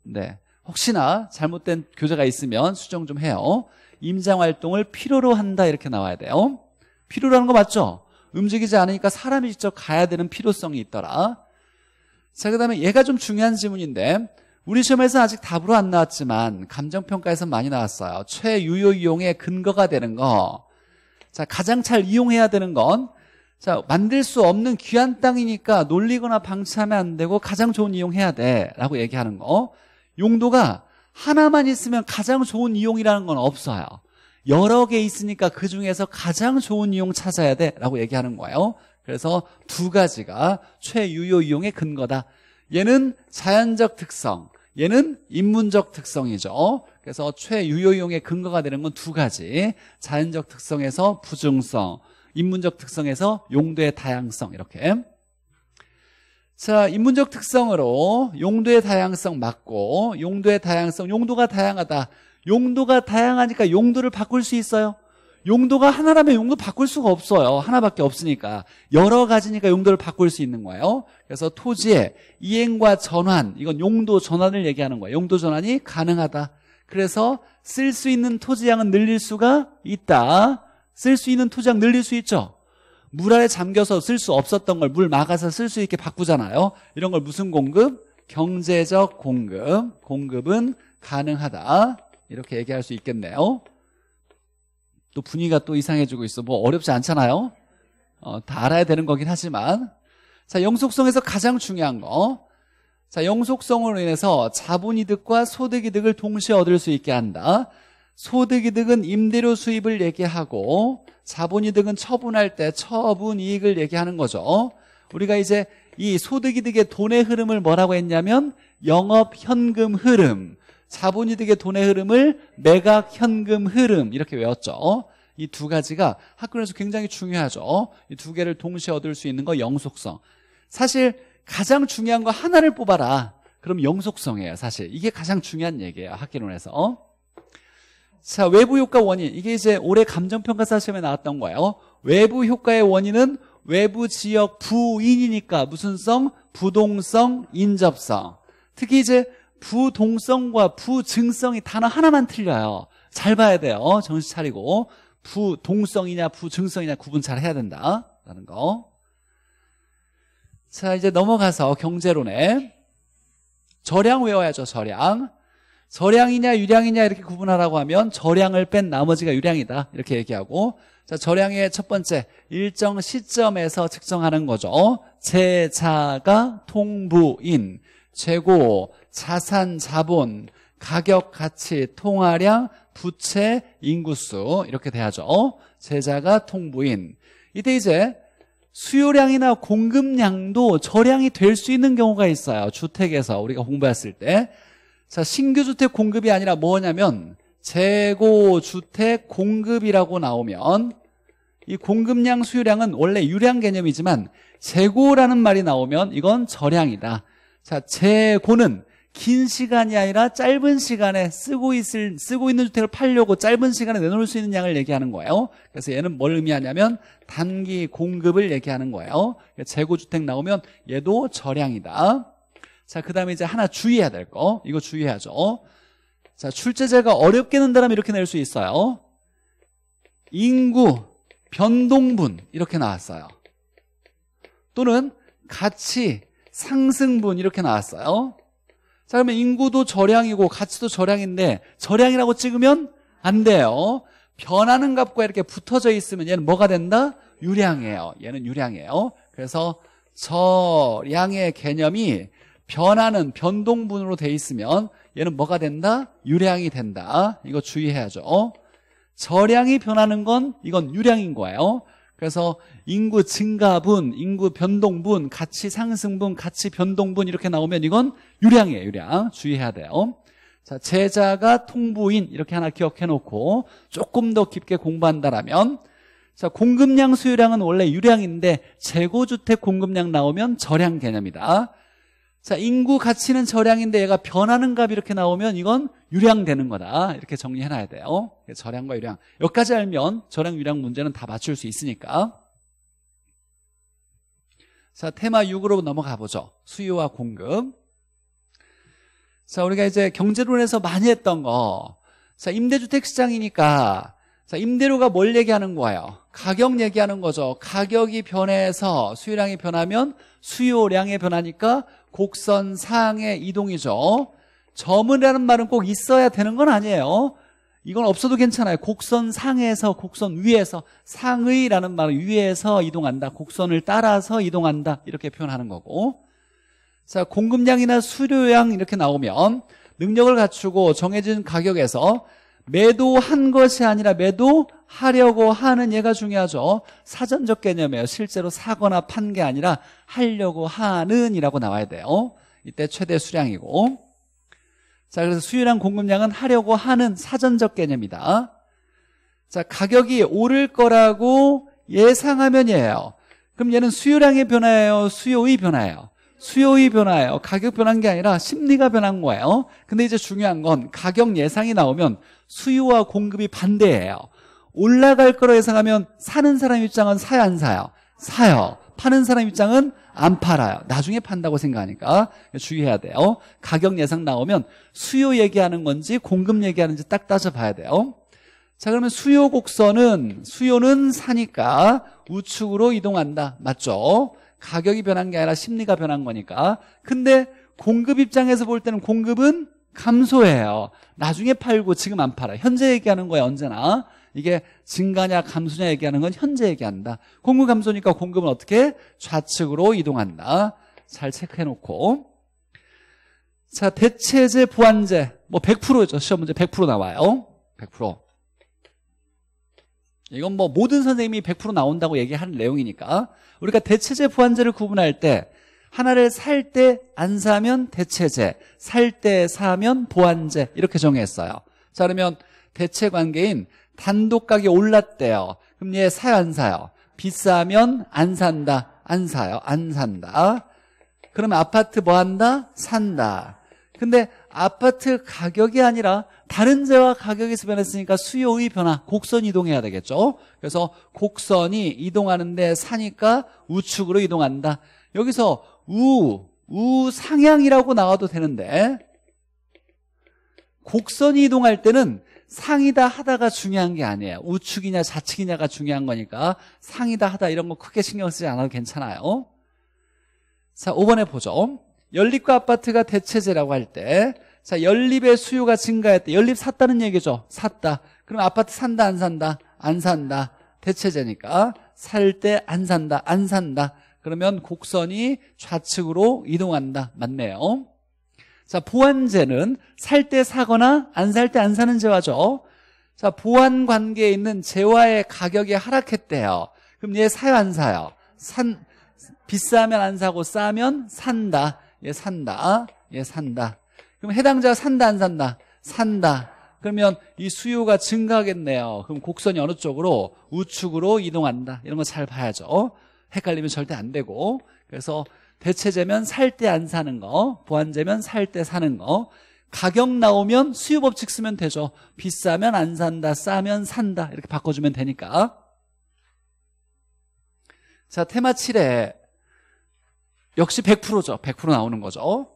네. 혹시나 잘못된 교재가 있으면 수정 좀 해요. 임장활동을 필요로 한다 이렇게 나와야 돼요. 필요로 하는 거 맞죠? 움직이지 않으니까 사람이 직접 가야 되는 필요성이 있더라. 자, 그 다음에 얘가 좀 중요한 질문인데 우리 시험에서 아직 답으로 안 나왔지만 감정평가에서 많이 나왔어요. 최유효 이용의 근거가 되는 거. 자, 가장 잘 이용해야 되는 건 자, 만들 수 없는 귀한 땅이니까 놀리거나 방치하면 안 되고 가장 좋은 이용해야 돼라고 얘기하는 거. 용도가 하나만 있으면 가장 좋은 이용이라는 건 없어요. 여러 개 있으니까 그 중에서 가장 좋은 이용 찾아야 돼라고 얘기하는 거예요. 그래서 두 가지가 최유효 이용의 근거다. 얘는 자연적 특성, 얘는 인문적 특성이죠. 그래서 최유효용의 근거가 되는 건 두 가지. 자연적 특성에서 부중성, 인문적 특성에서 용도의 다양성 이렇게. 자, 인문적 특성으로 용도의 다양성 맞고 용도의 다양성, 용도가 다양하다. 용도가 다양하니까 용도를 바꿀 수 있어요. 용도가 하나라면 용도 바꿀 수가 없어요. 하나밖에 없으니까. 여러 가지니까 용도를 바꿀 수 있는 거예요. 그래서 토지의 이행과 전환, 이건 용도 전환을 얘기하는 거예요. 용도 전환이 가능하다. 그래서 쓸 수 있는 토지양은 늘릴 수가 있다. 쓸 수 있는 토지양 늘릴 수 있죠. 물 안에 잠겨서 쓸 수 없었던 걸 물 막아서 쓸 수 있게 바꾸잖아요. 이런 걸 무슨 공급? 경제적 공급. 공급은 가능하다. 이렇게 얘기할 수 있겠네요. 또 분위기가 또 이상해지고 있어. 뭐 어렵지 않잖아요. 어, 다 알아야 되는 거긴 하지만 자 영속성에서 가장 중요한 거. 자 영속성으로 인해서 자본이득과 소득이득을 동시에 얻을 수 있게 한다. 소득이득은 임대료 수입을 얘기하고 자본이득은 처분할 때 처분 이익을 얘기하는 거죠. 우리가 이제 이 소득이득의 돈의 흐름을 뭐라고 했냐면 영업 현금 흐름 자본이득의 돈의 흐름을 매각 현금 흐름 이렇게 외웠죠. 이 두 가지가 학교에서 굉장히 중요하죠. 이 두 개를 동시에 얻을 수 있는 거 영속성. 사실 가장 중요한 거 하나를 뽑아라. 그럼 영속성이에요, 사실. 이게 가장 중요한 얘기예요, 학기론에서. 자, 외부 효과 원인. 이게 이제 올해 감정평가사 시험에 나왔던 거예요. 외부 효과의 원인은 외부 지역 부인이니까 무슨 성? 부동성, 인접성. 특히 이제 부동성과 부증성이 단어 하나만 틀려요. 잘 봐야 돼요. 어? 정신 차리고 부동성이냐 부증성이냐 구분 잘 해야 된다라는 거. 자 이제 넘어가서 경제론에 절량 외워야죠. 절량. 절량이냐 유량이냐 이렇게 구분하라고 하면 절량을 뺀 나머지가 유량이다 이렇게 얘기하고 자 절량의 첫 번째 일정 시점에서 측정하는 거죠. 제자가 통부인 최고 자산, 자본, 가격, 가치, 통화량, 부채, 인구수 이렇게 돼야죠. 제자가 통부인. 이때 이제 수요량이나 공급량도 저량이 될 수 있는 경우가 있어요. 주택에서 우리가 공부했을 때. 자, 신규 주택 공급이 아니라 뭐냐면 재고 주택 공급이라고 나오면 이 공급량 수요량은 원래 유량 개념이지만 재고라는 말이 나오면 이건 저량이다. 자, 재고는 긴 시간이 아니라 짧은 시간에 쓰고 있을 쓰고 있는 주택을 팔려고 짧은 시간에 내놓을 수 있는 양을 얘기하는 거예요. 그래서 얘는 뭘 의미하냐면 단기 공급을 얘기하는 거예요. 그러니까 재고 주택 나오면 얘도 저량이다. 자, 그다음에 이제 하나 주의해야 될 거. 이거 주의해야죠. 자, 출제자가 어렵게 낸 사람 이렇게 낼 수 있어요. 인구 변동분 이렇게 나왔어요. 또는 가치 상승분 이렇게 나왔어요. 자, 그러면 인구도 저량이고 가치도 저량인데 저량이라고 찍으면 안 돼요. 변하는 값과 이렇게 붙어져 있으면 얘는 뭐가 된다? 유량이에요. 얘는 유량이에요. 그래서 저량의 개념이 변하는 변동분으로 돼 있으면 얘는 뭐가 된다? 유량이 된다. 이거 주의해야죠. 저량이 변하는 건 이건 유량인 거예요. 그래서 인구 증가분, 인구 변동분, 가치 상승분, 가치 변동분 이렇게 나오면 이건 유량이에요. 유량. 주의해야 돼요. 자, 제자가 통부인 이렇게 하나 기억해 놓고 조금 더 깊게 공부한다라면 자, 공급량 수요량은 원래 유량인데 재고주택 공급량 나오면 절량 개념이다. 자, 인구 가치는 절량인데 얘가 변하는 값 이렇게 나오면 이건 유량되는 거다. 이렇게 정리해놔야 돼요. 절량과 유량. 여기까지 알면 절량, 유량 문제는 다 맞출 수 있으니까. 자, 테마 6으로 넘어가 보죠. 수요와 공급. 자, 우리가 이제 경제론에서 많이 했던 거. 자, 임대주택 시장이니까 자, 임대료가 뭘 얘기하는 거예요? 가격 얘기하는 거죠. 가격이 변해서 수요량이 변하면 수요량이 변하니까 곡선 상의 이동이죠. 점은이라는 말은 꼭 있어야 되는 건 아니에요. 이건 없어도 괜찮아요. 곡선 상에서 곡선 위에서 상의라는 말은 위에서 이동한다. 곡선을 따라서 이동한다. 이렇게 표현하는 거고. 자, 공급량이나 수요량 이렇게 나오면 능력을 갖추고 정해진 가격에서 매도한 것이 아니라 매도하려고 하는 얘가 중요하죠. 사전적 개념이에요. 실제로 사거나 판 게 아니라 하려고 하는 이라고 나와야 돼요. 이때 최대 수량이고. 자, 그래서 수요량 공급량은 하려고 하는 사전적 개념이다. 자, 가격이 오를 거라고 예상하면이에요. 그럼 얘는 수요량의 변화예요? 수요의 변화예요? 수요의 변화예요. 가격 변한 게 아니라 심리가 변한 거예요. 근데 이제 중요한 건 가격 예상이 나오면 수요와 공급이 반대예요. 올라갈 거로 예상하면 사는 사람 입장은 사야안 사요? 사요. 파는 사람 입장은 안 팔아요. 나중에 판다고 생각하니까 주의해야 돼요. 가격 예상 나오면 수요 얘기하는 건지 공급 얘기하는지 딱 따져봐야 돼요. 자 그러면 수요 곡선은 수요는 사니까 우측으로 이동한다. 맞죠? 가격이 변한 게 아니라 심리가 변한 거니까. 근데 공급 입장에서 볼 때는 공급은 감소해요. 나중에 팔고 지금 안 팔아. 현재 얘기하는 거야, 언제나. 어? 이게 증가냐 감소냐 얘기하는 건 현재 얘기한다. 공급 감소니까 공급은 어떻게? 좌측으로 이동한다. 잘 체크해놓고. 자, 대체제, 보완제. 뭐 100%죠. 시험 문제 100% 나와요. 100%. 이건 뭐 모든 선생님이 100% 나온다고 얘기하는 내용이니까 우리가 대체제, 보완제를 구분할 때 하나를 살 때 안 사면 대체제, 살 때 사면 보완제 이렇게 정했어요. 자 그러면 대체 관계인 단독 가격 이 올랐대요. 그럼 얘 사요 안 사요? 비싸면 안 산다. 안 사요. 안 산다. 그럼 아파트 뭐 한다? 산다. 근데 아파트 가격이 아니라 다른 재화가격이서 변했으니까 수요의 변화, 곡선 이동해야 되겠죠. 그래서 곡선이 이동하는데 사니까 우측으로 이동한다. 여기서 우, 우상향이라고 나와도 되는데 곡선이 이동할 때는 상이다 하다가 중요한 게 아니에요 우측이냐 좌측이냐가 중요한 거니까 상이다 하다 이런 거 크게 신경 쓰지 않아도 괜찮아요 자 5번에 보죠 연립과 아파트가 대체제라고 할 때 자 연립의 수요가 증가했대 연립 샀다는 얘기죠 샀다 그럼 아파트 산다 안 산다 안 산다 대체제니까 살 때 안 산다 안 산다 그러면 곡선이 좌측으로 이동한다. 맞네요. 자, 보완재는살 때 사거나 안 살 때 안 사는 재화죠. 자, 보완 관계에 있는 재화의 가격이 하락했대요. 그럼 얘 사요, 안 사요? 산, 비싸면 안 사고 싸면 산다. 얘 산다. 얘 산다. 그럼 해당자 가 산다, 안 산다? 산다. 그러면 이 수요가 증가하겠네요. 그럼 곡선이 어느 쪽으로? 우측으로 이동한다. 이런 거 잘 봐야죠. 헷갈리면 절대 안 되고 그래서 대체재면 살 때 안 사는 거 보완재면 살 때 사는 거 가격 나오면 수요법칙 쓰면 되죠 비싸면 안 산다 싸면 산다 이렇게 바꿔주면 되니까 자 테마 7에 역시 100%죠 100% 나오는 거죠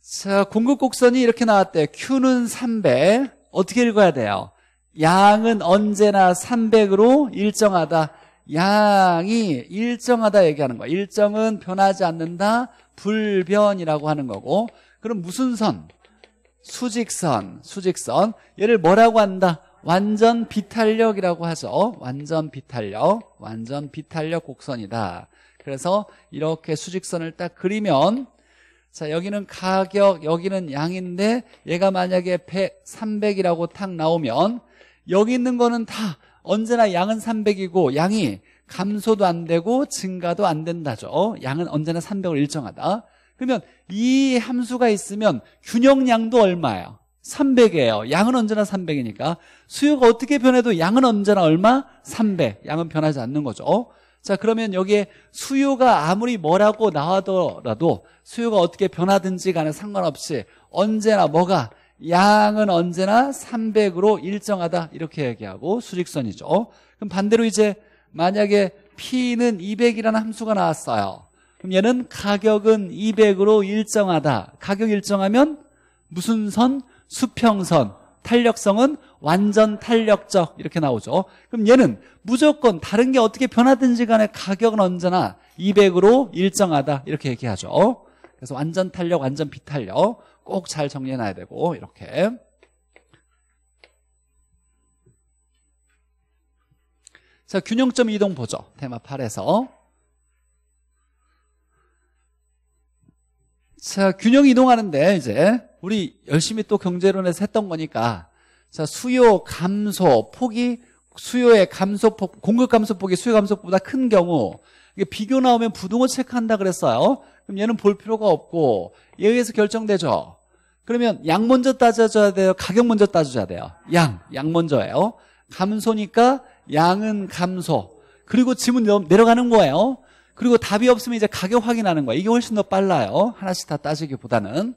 자 공급 곡선이 이렇게 나왔대 Q는 300 어떻게 읽어야 돼요? 양은 언제나 300으로 일정하다 양이 일정하다 얘기하는 거야 일정은 변하지 않는다 불변이라고 하는 거고 그럼 무슨 선? 수직선 수직선 얘를 뭐라고 한다? 완전 비탄력이라고 하죠 완전 비탄력 완전 비탄력 곡선이다 그래서 이렇게 수직선을 딱 그리면 자 여기는 가격 여기는 양인데 얘가 만약에 100, 300이라고 탁 나오면 여기 있는 거는 다 언제나 양은 300이고 양이 감소도 안 되고 증가도 안 된다죠. 어? 양은 언제나 3 0 0을 일정하다. 그러면 이 함수가 있으면 균형량도 얼마예요? 300이에요. 양은 언제나 300이니까 수요가 어떻게 변해도 양은 언제나 얼마? 300. 양은 변하지 않는 거죠. 어? 자 그러면 여기에 수요가 아무리 뭐라고 나와더라도 수요가 어떻게 변하든지 간에 상관없이 언제나 뭐가 양은 언제나 300으로 일정하다 이렇게 얘기하고 수직선이죠. 그럼 반대로 이제 만약에 P는 200이라는 함수가 나왔어요. 그럼 얘는 가격은 200으로 일정하다. 가격 일정하면 무슨 선? 수평선. 탄력성은 완전 탄력적 이렇게 나오죠. 그럼 얘는 무조건 다른 게 어떻게 변하든지 간에 가격은 언제나 200으로 일정하다 이렇게 얘기하죠. 그래서 완전 탄력, 완전 비탄력. 꼭잘 정리해놔야 되고 이렇게 자 균형점 이동 보죠 테마 8에서 자 균형 이동하는데 이제 우리 열심히 또 경제론에서 했던 거니까 자 수요 감소 폭이 수요의 감소폭 공급 감소폭이 수요 감소폭보다 큰 경우 이게 비교 나오면 부동을 체크한다 그랬어요 그럼 얘는 볼 필요가 없고 여기에서 결정되죠. 그러면 양 먼저 따져줘야 돼요? 가격 먼저 따져줘야 돼요? 양, 양 먼저예요. 감소니까 양은 감소. 그리고 지문 내려가는 거예요. 그리고 답이 없으면 이제 가격 확인하는 거예요. 이게 훨씬 더 빨라요. 하나씩 다 따지기보다는.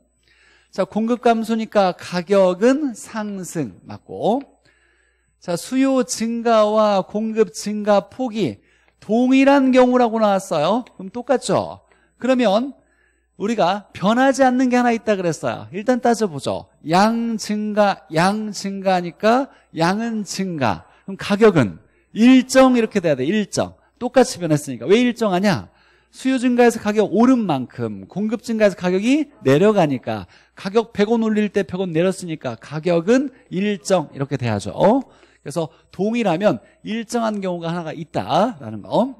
자, 공급 감소니까 가격은 상승 맞고. 자, 수요 증가와 공급 증가 폭이 동일한 경우라고 나왔어요. 그럼 똑같죠? 그러면 우리가 변하지 않는 게 하나 있다 그랬어요. 일단 따져보죠. 양 증가, 양 증가니까 양은 증가. 그럼 가격은 일정 이렇게 돼야 돼. 일정. 똑같이 변했으니까. 왜 일정하냐? 수요 증가에서 가격 오른 만큼 공급 증가에서 가격이 내려가니까 가격 100원 올릴 때 100원 내렸으니까 가격은 일정 이렇게 돼야죠. 어? 그래서 동일하면 일정한 경우가 하나가 있다라는 거.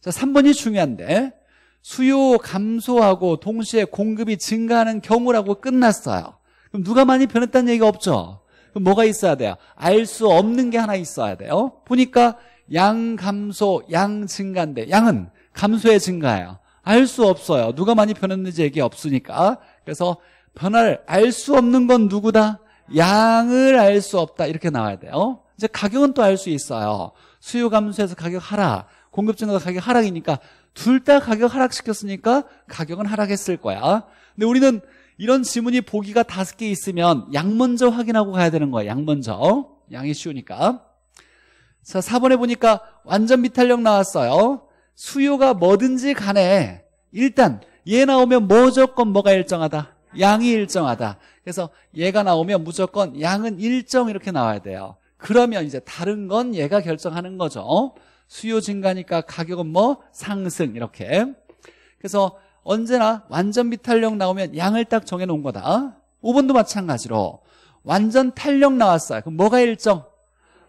자, 3번이 중요한데 수요 감소하고 동시에 공급이 증가하는 경우라고 끝났어요. 그럼 누가 많이 변했다는 얘기가 없죠. 그럼 뭐가 있어야 돼요? 알 수 없는 게 하나 있어야 돼요. 보니까 양 감소, 양 증가인데 양은 감소에증가해요알 수 없어요. 누가 많이 변했는지 얘기 없으니까. 그래서 변화를 알 수 없는 건 누구다? 양을 알 수 없다. 이렇게 나와야 돼요. 이제 가격은 또 알 수 있어요. 수요 감소해서 가격 하락, 공급 증가가 가격 하락이니까 둘다 가격 하락시켰으니까 가격은 하락했을 거야. 근데 우리는 이런 지문이 보기가 다섯 개 있으면 양 먼저 확인하고 가야 되는 거야. 양 먼저. 양이 쉬우니까. 자, 4번에 보니까 완전 비탄력 나왔어요. 수요가 뭐든지 간에 일단 얘 나오면 무조건 뭐가 일정하다? 양이 일정하다. 그래서 얘가 나오면 무조건 양은 일정 이렇게 나와야 돼요. 그러면 이제 다른 건 얘가 결정하는 거죠. 수요 증가니까 가격은 뭐 상승 이렇게 그래서 언제나 완전 비탄력 나오면 양을 딱 정해놓은 거다 5번도 마찬가지로 완전 탄력 나왔어요 그럼 뭐가 일정?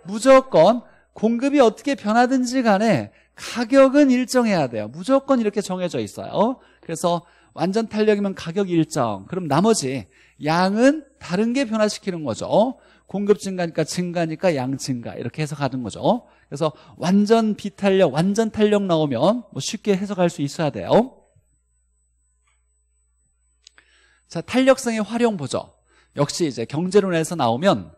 무조건 공급이 어떻게 변하든지 간에 가격은 일정해야 돼요 무조건 이렇게 정해져 있어요 그래서 완전 탄력이면 가격 일정 그럼 나머지 양은 다른 게 변화시키는 거죠 공급 증가니까 증가니까 양 증가 이렇게 해석하는 거죠. 그래서 완전 비탄력, 완전 탄력 나오면 뭐 쉽게 해석할 수 있어야 돼요. 자, 탄력성의 활용 보죠. 역시 이제 경제론에서 나오면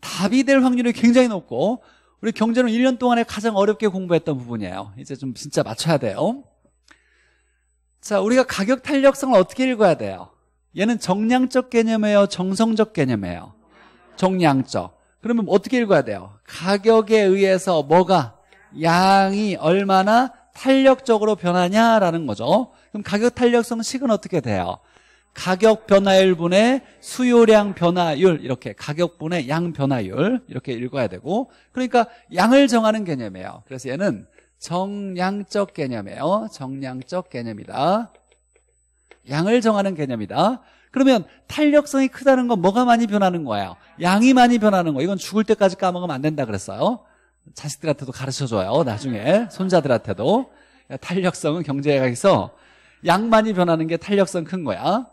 답이 될 확률이 굉장히 높고 우리 경제론 1년 동안에 가장 어렵게 공부했던 부분이에요. 이제 좀 진짜 맞춰야 돼요. 자, 우리가 가격 탄력성을 어떻게 읽어야 돼요? 얘는 정량적 개념이에요? 정성적 개념이에요? 정량적. 그러면 어떻게 읽어야 돼요? 가격에 의해서 뭐가 양이 얼마나 탄력적으로 변하냐라는 거죠. 그럼 가격 탄력성 식은 어떻게 돼요? 가격 변화율 분의 수요량 변화율 이렇게 가격 분의 양 변화율 이렇게 읽어야 되고 그러니까 양을 정하는 개념이에요. 그래서 얘는 정량적 개념이에요. 정량적 개념이다. 양을 정하는 개념이다. 그러면 탄력성이 크다는 건 뭐가 많이 변하는 거예요? 양이 많이 변하는 거. 이건 죽을 때까지 까먹으면 안 된다 그랬어요. 자식들한테도 가르쳐줘요. 나중에 손자들한테도. 탄력성은 경제학에서 양 많이 변하는 게 탄력성 큰 거야.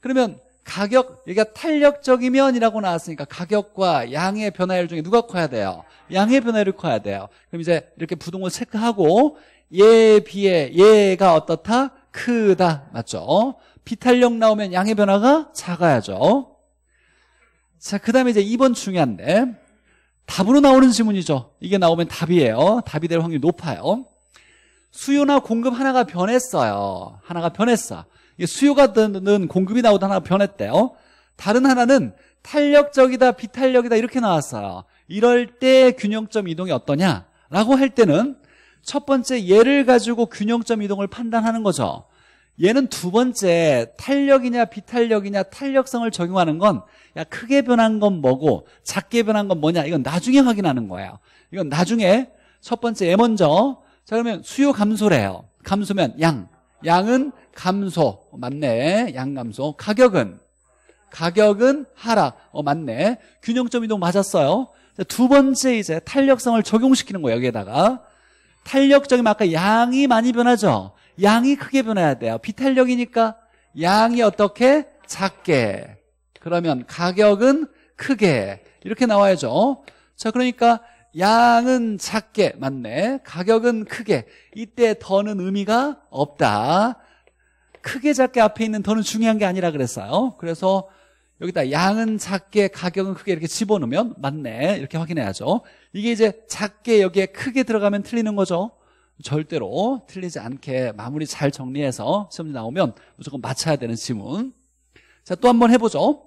그러면 가격, 얘가 탄력적이면이라고 나왔으니까 가격과 양의 변화율 중에 누가 커야 돼요? 양의 변화율이 커야 돼요. 그럼 이제 이렇게 부동을 체크하고 얘에 비해 얘가 어떻다? 크다. 맞죠? 비탄력 나오면 양의 변화가 작아야죠. 자, 그 다음에 이제 2번 중요한데 답으로 나오는 질문이죠 이게 나오면 답이에요. 답이 될 확률이 높아요. 수요나 공급 하나가 변했어요. 하나가 변했어. 수요가 드는 공급이 나오다 하나가 변했대요. 다른 하나는 탄력적이다, 비탄력이다 이렇게 나왔어요. 이럴 때 균형점 이동이 어떠냐라고 할 때는 첫 번째 예를 가지고 균형점 이동을 판단하는 거죠. 얘는 두 번째 탄력이냐 비탄력이냐 탄력성을 적용하는 건 야 크게 변한 건 뭐고 작게 변한 건 뭐냐 이건 나중에 확인하는 거예요 이건 나중에 첫 번째 얘 먼저 자 그러면 수요 감소래요 감소면 양 양은 감소 어, 맞네 양 감소 가격은 가격은 하락 어 맞네 균형점 이동 맞았어요 두 번째 이제 탄력성을 적용시키는 거예요 여기에다가 탄력적인 아까 양이 많이 변하죠 양이 크게 변해야 돼요. 비탄력이니까 양이 어떻게? 작게. 그러면 가격은 크게. 이렇게 나와야죠. 자, 그러니까 양은 작게. 맞네. 가격은 크게. 이때 더는 의미가 없다. 크게 작게 앞에 있는 더는 중요한 게 아니라 그랬어요. 그래서 여기다 양은 작게 가격은 크게 이렇게 집어넣으면 맞네 이렇게 확인해야죠 이게 이제 작게 여기에 크게 들어가면 틀리는 거죠 절대로 틀리지 않게 마무리 잘 정리해서 시험지 나오면 무조건 맞춰야 되는 지문 자 또 한 번 해보죠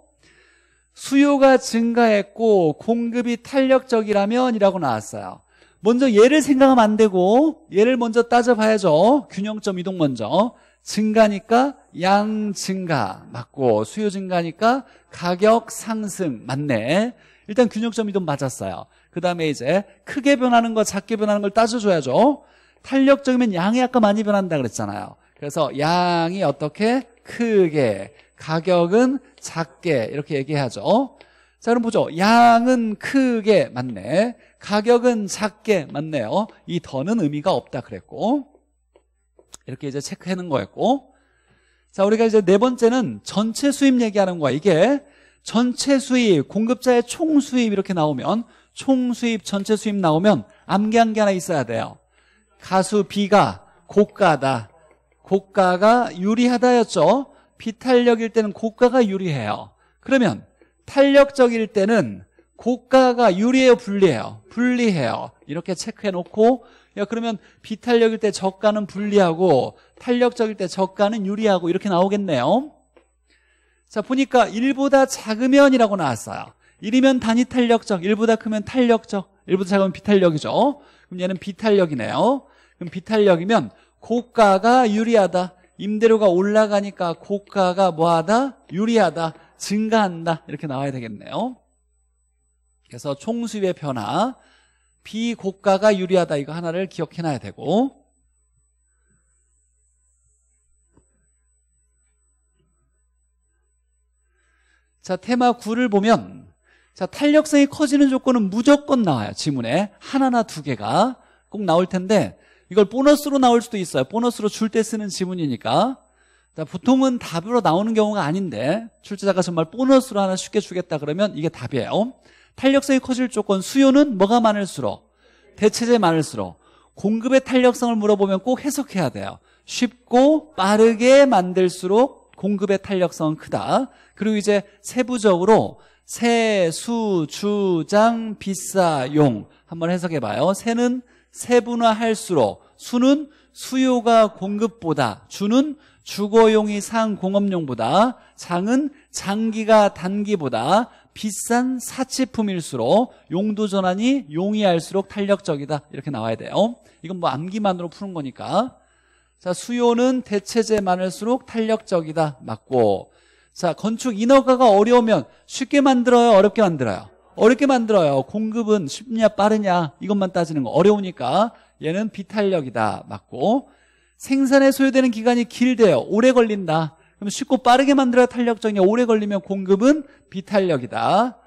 수요가 증가했고 공급이 탄력적이라면 이라고 나왔어요 먼저 얘를 생각하면 안 되고 얘를 먼저 따져봐야죠 균형점 이동 먼저 증가니까 양 증가 맞고 수요 증가니까 가격 상승 맞네 일단 균형점 이동 맞았어요 그 다음에 이제 크게 변하는 거 작게 변하는 걸 따져줘야죠 탄력적이면 양이 아까 많이 변한다 그랬잖아요. 그래서 양이 어떻게 크게 가격은 작게 이렇게 얘기하죠. 자 그럼 보죠. 양은 크게 맞네. 가격은 작게 맞네요. 어? 이 더는 의미가 없다 그랬고 이렇게 이제 체크하는 거였고 자 우리가 이제 네 번째는 전체 수입 얘기하는 거야. 이게 전체 수입, 공급자의 총 수입 이렇게 나오면 총 수입, 전체 수입 나오면 암기 한게 하나 있어야 돼요. 가수 B가 고가다. 고가가 유리하다였죠. 비탄력일 때는 고가가 유리해요. 그러면 탄력적일 때는 고가가 유리해요, 불리해요? 불리해요. 이렇게 체크해 놓고 야 그러면 비탄력일 때 저가는 불리하고 탄력적일 때 저가는 유리하고 이렇게 나오겠네요. 자, 보니까 1보다 작으면이라고 나왔어요. 1이면 단위 탄력적, 1보다 크면 탄력적, 1보다 작으면 비탄력이죠. 그럼 얘는 비탄력이네요. 그럼 비탄력이면 고가가 유리하다. 임대료가 올라가니까 고가가 뭐하다? 유리하다. 증가한다. 이렇게 나와야 되겠네요. 그래서 총수입의 변화, 비고가가 유리하다. 이거 하나를 기억해놔야 되고 자 테마 9를 보면 자 탄력성이 커지는 조건은 무조건 나와요. 지문에 하나나 두 개가 꼭 나올 텐데 이걸 보너스로 나올 수도 있어요. 보너스로 줄 때 쓰는 지문이니까. 보통은 답으로 나오는 경우가 아닌데 출제자가 정말 보너스로 하나 쉽게 주겠다 그러면 이게 답이에요. 탄력성이 커질 조건 수요는 뭐가 많을수록 대체제 많을수록 공급의 탄력성을 물어보면 꼭 해석해야 돼요. 쉽고 빠르게 만들수록 공급의 탄력성은 크다. 그리고 이제 세부적으로 세, 수, 주, 장, 비싸, 용 한번 해석해봐요. 세는 세분화할수록 수는 수요가 공급보다 주는 주거용이 상공업용보다 장은 장기가 단기보다 비싼 사치품일수록 용도 전환이 용이할수록 탄력적이다 이렇게 나와야 돼요 이건 뭐 암기만으로 푸는 거니까 자 수요는 대체재 많을수록 탄력적이다 맞고 자 건축 인허가가 어려우면 쉽게 만들어요 어렵게 만들어요 어렵게 만들어요. 공급은 쉽냐 빠르냐 이것만 따지는 거 어려우니까 얘는 비탄력이다 맞고 생산에 소요되는 기간이 길대요. 오래 걸린다. 그럼 쉽고 빠르게 만들어야 탄력적이냐 오래 걸리면 공급은 비탄력이다.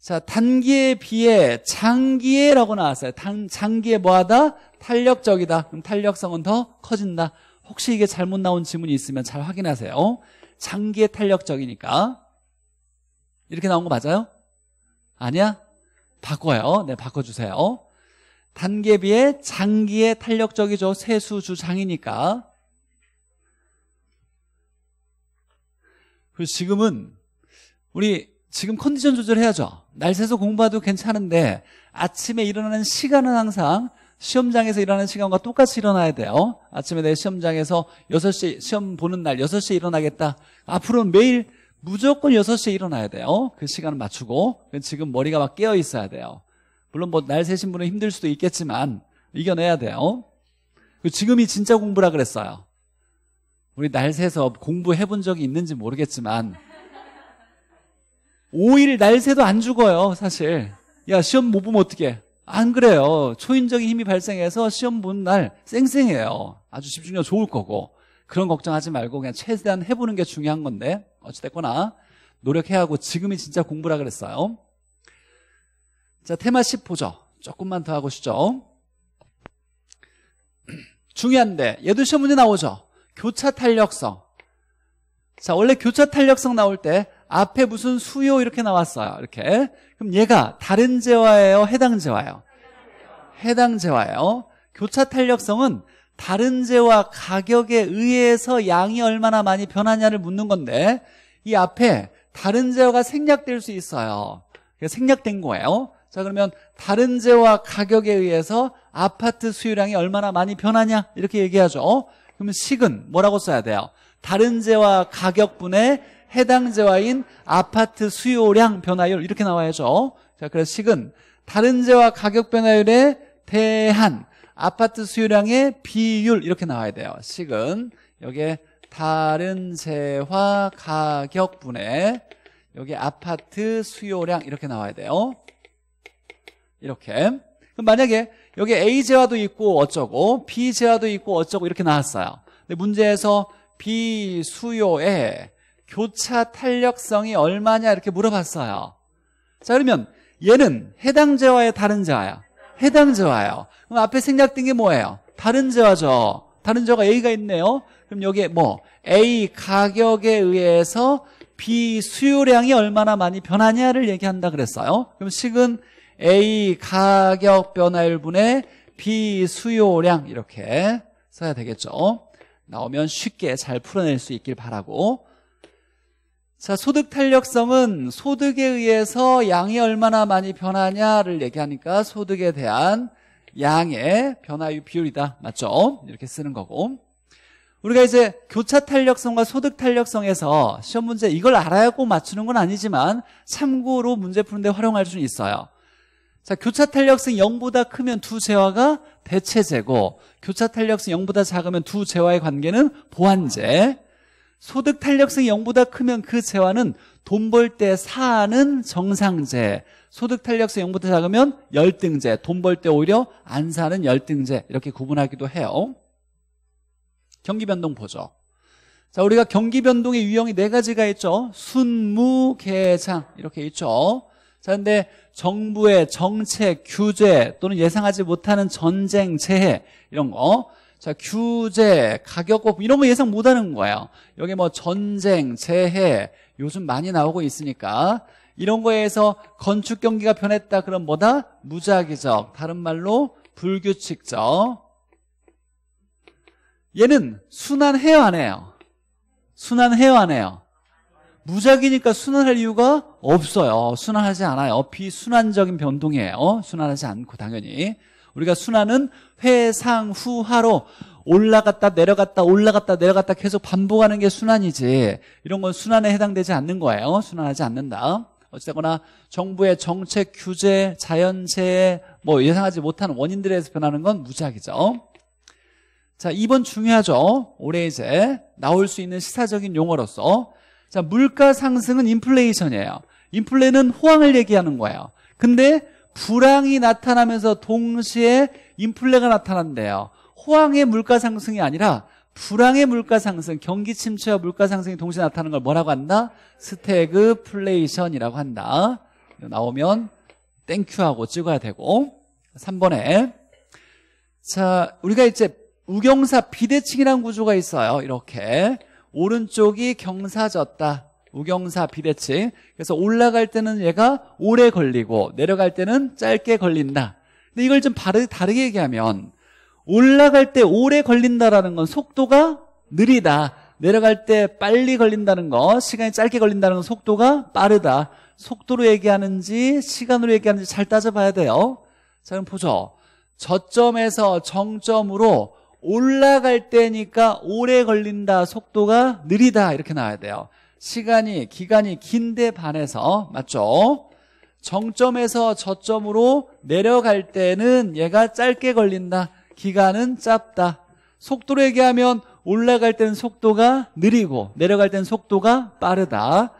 자 단기에 비해 장기에라고 나왔어요. 단, 장기에 뭐하다? 탄력적이다. 그럼 탄력성은 더 커진다. 혹시 이게 잘못 나온 지문이 있으면 잘 확인하세요. 장기에 탄력적이니까 이렇게 나온 거 맞아요? 아니야? 바꿔요. 어, 네, 바꿔주세요. 어? 단계비에 장기에 탄력적이죠. 세수주장이니까. 그래서 지금은 우리 지금 컨디션 조절해야죠. 날 새서 공부해도 괜찮은데 아침에 일어나는 시간은 항상 시험장에서 일어나는 시간과 똑같이 일어나야 돼요. 아침에 내 시험장에서 6시 시험 보는 날 6시에 일어나겠다. 앞으로 는 매일 무조건 6시에 일어나야 돼요. 그 시간을 맞추고. 지금 머리가 막 깨어 있어야 돼요. 물론 뭐날 새신 분은 힘들 수도 있겠지만 이겨내야 돼요. 그 지금이 진짜 공부라 그랬어요. 우리 날 새서 공부해 본 적이 있는지 모르겠지만 5일 날 새도 안 죽어요, 사실. 야, 시험 못 보면 어떡해. 안 그래요. 초인적인 힘이 발생해서 시험 본 날 쌩쌩해요. 아주 집중력 좋을 거고. 그런 걱정하지 말고 그냥 최대한 해보는 게 중요한 건데. 어찌됐거나 노력해야 하고 지금이 진짜 공부라 그랬어요. 자, 테마 10보죠. 조금만 더 하고 쉬죠. 중요한데 얘도 시험 문제 나오죠. 교차 탄력성. 자, 원래 교차 탄력성 나올 때 앞에 무슨 수요 이렇게 나왔어요. 이렇게. 그럼 얘가 다른 재화예요? 해당 재화예요? 해당 재화예요. 교차 탄력성은 다른 재와 가격에 의해서 양이 얼마나 많이 변하냐를 묻는 건데 이 앞에 다른 재화가 생략될 수 있어요 생략된 거예요 자 그러면 다른 재와 가격에 의해서 아파트 수요량이 얼마나 많이 변하냐 이렇게 얘기하죠 그러면 식은 뭐라고 써야 돼요 다른 재와 가격분의 해당 재화인 아파트 수요량 변화율 이렇게 나와야죠 자 그래서 식은 다른 재와 가격 변화율에 대한 아파트 수요량의 비율 이렇게 나와야 돼요. 식은 여기에 다른 세화 가격분에 여기 아파트 수요량 이렇게 나와야 돼요. 이렇게. 그럼 만약에 여기 A제화도 있고 어쩌고 B제화도 있고 어쩌고 이렇게 나왔어요. 근데 문제에서 b 수요의 교차 탄력성이 얼마냐 이렇게 물어봤어요. 자 그러면 얘는 해당 재화의 다른 재화야. 해당 재화예요. 그럼 앞에 생략된 게 뭐예요? 다른 저죠. 다른 저가 A가 있네요. 그럼 여기에 뭐 A 가격에 의해서 B 수요량이 얼마나 많이 변하냐를 얘기한다 그랬어요. 그럼 식은 A 가격 변화율분의 B 수요량 이렇게 써야 되겠죠. 나오면 쉽게 잘 풀어낼 수 있길 바라고 자 소득 탄력성은 소득에 의해서 양이 얼마나 많이 변하냐를 얘기하니까 소득에 대한 양의 변화의 비율이다. 맞죠? 이렇게 쓰는 거고 우리가 이제 교차 탄력성과 소득 탄력성에서 시험 문제 이걸 알아야 고 맞추는 건 아니지만 참고로 문제 푸는 데 활용할 수는 있어요. 자, 교차 탄력성 0보다 크면 두 재화가 대체제고 교차 탄력성 0보다 작으면 두 재화의 관계는 보완재 소득 탄력성 0보다 크면 그 재화는 돈 벌 때 사는 정상재 소득 탄력세 0부터 작으면 열등제, 돈 벌 때 오히려 안 사는 열등제 이렇게 구분하기도 해요. 경기 변동 보죠. 자, 우리가 경기 변동의 유형이 네 가지가 있죠. 순무, 계상 이렇게 있죠. 자, 근데 정부의 정책, 규제 또는 예상하지 못하는 전쟁, 재해 이런 거. 자, 규제, 가격 법 이런 거 예상 못 하는 거예요. 여기 뭐 전쟁, 재해 요즘 많이 나오고 있으니까 이런 거에서 건축 경기가 변했다 그럼 뭐다? 무작위적 다른 말로 불규칙적 얘는 순환해요 안 해요? 순환해요 안 해요? 무작위니까 순환할 이유가 없어요 순환하지 않아요 비순환적인 변동이에요 어? 순환하지 않고 당연히 우리가 순환은 회상후하로 올라갔다 내려갔다 올라갔다 내려갔다 계속 반복하는 게 순환이지 이런 건 순환에 해당되지 않는 거예요 순환하지 않는다 어찌됐거나 정부의 정책 규제, 자연재해 뭐 예상하지 못한 원인들에 서 변하는 건 무작위죠. 자, 2번 중요하죠. 올해 이제 나올 수 있는 시사적인 용어로서 자, 물가 상승은 인플레이션이에요. 인플레는 호황을 얘기하는 거예요. 근데 불황이 나타나면서 동시에 인플레가 나타난대요. 호황의 물가 상승이 아니라 불황의 물가 상승, 경기 침체와 물가 상승이 동시에 나타나는 걸 뭐라고 한다? 스태그플레이션이라고 한다. 나오면 땡큐하고 찍어야 되고 3번에 자 우리가 이제 우경사 비대칭이라는 구조가 있어요. 이렇게 오른쪽이 경사졌다. 우경사 비대칭. 그래서 올라갈 때는 얘가 오래 걸리고 내려갈 때는 짧게 걸린다. 근데 이걸 좀 다르게 얘기하면 올라갈 때 오래 걸린다라는 건 속도가 느리다. 내려갈 때 빨리 걸린다는 거, 시간이 짧게 걸린다는 건 속도가 빠르다. 속도로 얘기하는지 시간으로 얘기하는지 잘 따져봐야 돼요. 자, 그럼 보죠. 저점에서 정점으로 올라갈 때니까 오래 걸린다, 속도가 느리다 이렇게 나와야 돼요. 시간이, 기간이 긴데 반해서 맞죠? 정점에서 저점으로 내려갈 때는 얘가 짧게 걸린다. 기간은 짧다 속도로 얘기하면 올라갈 때는 속도가 느리고 내려갈 때는 속도가 빠르다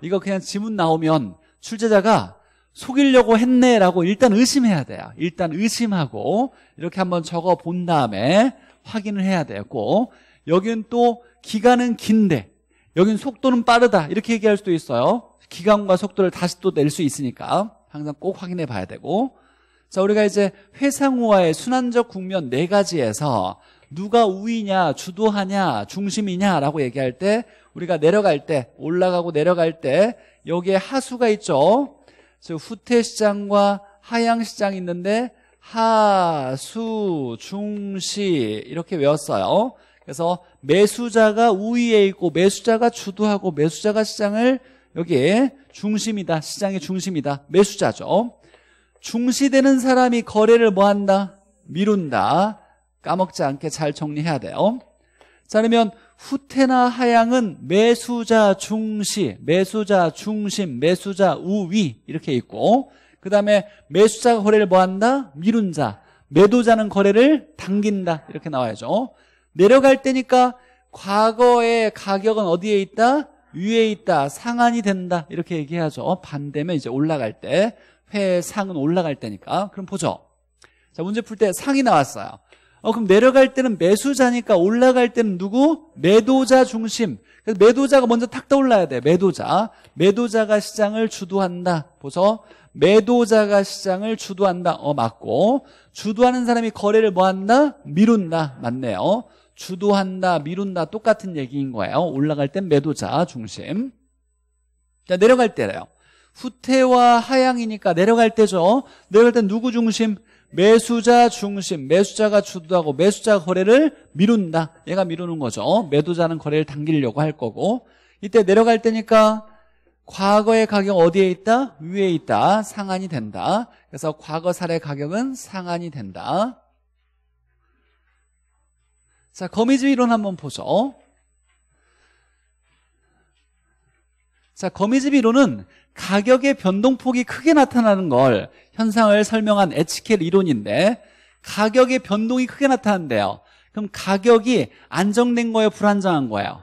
이거 그냥 지문 나오면 출제자가 속이려고 했네라고 일단 의심해야 돼요 일단 의심하고 이렇게 한번 적어본 다음에 확인을 해야 되고 여기는 또 기간은 긴데 여긴 속도는 빠르다 이렇게 얘기할 수도 있어요 기간과 속도를 다시 또 낼 수 있으니까 항상 꼭 확인해 봐야 되고 자, 우리가 이제 회상호화의 순환적 국면 네 가지에서 누가 우위냐, 주도하냐, 중심이냐라고 얘기할 때 우리가 내려갈 때, 올라가고 내려갈 때 여기에 하수가 있죠. 즉 후퇴시장과 하향시장이 있는데 하수, 중시 이렇게 외웠어요. 그래서 매수자가 우위에 있고 매수자가 주도하고 매수자가 시장을 여기에 중심이다. 시장의 중심이다. 매수자죠. 중시되는 사람이 거래를 뭐 한다? 미룬다. 까먹지 않게 잘 정리해야 돼요. 자, 그러면 후퇴나 하향은 매수자 중시, 매수자 중심, 매수자 우위 이렇게 있고 그 다음에 매수자 가 거래를 뭐한다? 미룬 자. 매도자는 거래를 당긴다. 이렇게 나와야죠. 내려갈 때니까 과거의 가격은 어디에 있다? 위에 있다. 상한이 된다. 이렇게 얘기하죠. 반대면 이제 올라갈 때 회, 상은 올라갈 때니까. 그럼 보죠. 자, 문제 풀 때 상이 나왔어요. 어, 그럼 내려갈 때는 매수자니까 올라갈 때는 누구? 매도자 중심. 그래서 매도자가 먼저 탁 떠올라야 돼. 매도자. 매도자가 시장을 주도한다. 보죠. 매도자가 시장을 주도한다. 어, 맞고. 주도하는 사람이 거래를 뭐 한다? 미룬다. 맞네요. 주도한다, 미룬다. 똑같은 얘기인 거예요. 올라갈 땐 매도자 중심. 자, 내려갈 때래요. 후퇴와 하향이니까 내려갈 때죠. 내려갈 때 누구 중심? 매수자 중심. 매수자가 주도하고 매수자 거래를 미룬다. 얘가 미루는 거죠. 매도자는 거래를 당기려고 할 거고. 이때 내려갈 때니까 과거의 가격 어디에 있다? 위에 있다. 상한이 된다. 그래서 과거 사례 가격은 상한이 된다. 자, 거미줄 이론 한번 보죠. 자, 거미집 이론은 가격의 변동폭이 크게 나타나는 걸 현상을 설명한 에치켈 이론인데 가격의 변동이 크게 나타난대요 그럼 가격이 안정된 거예요 불안정한 거예요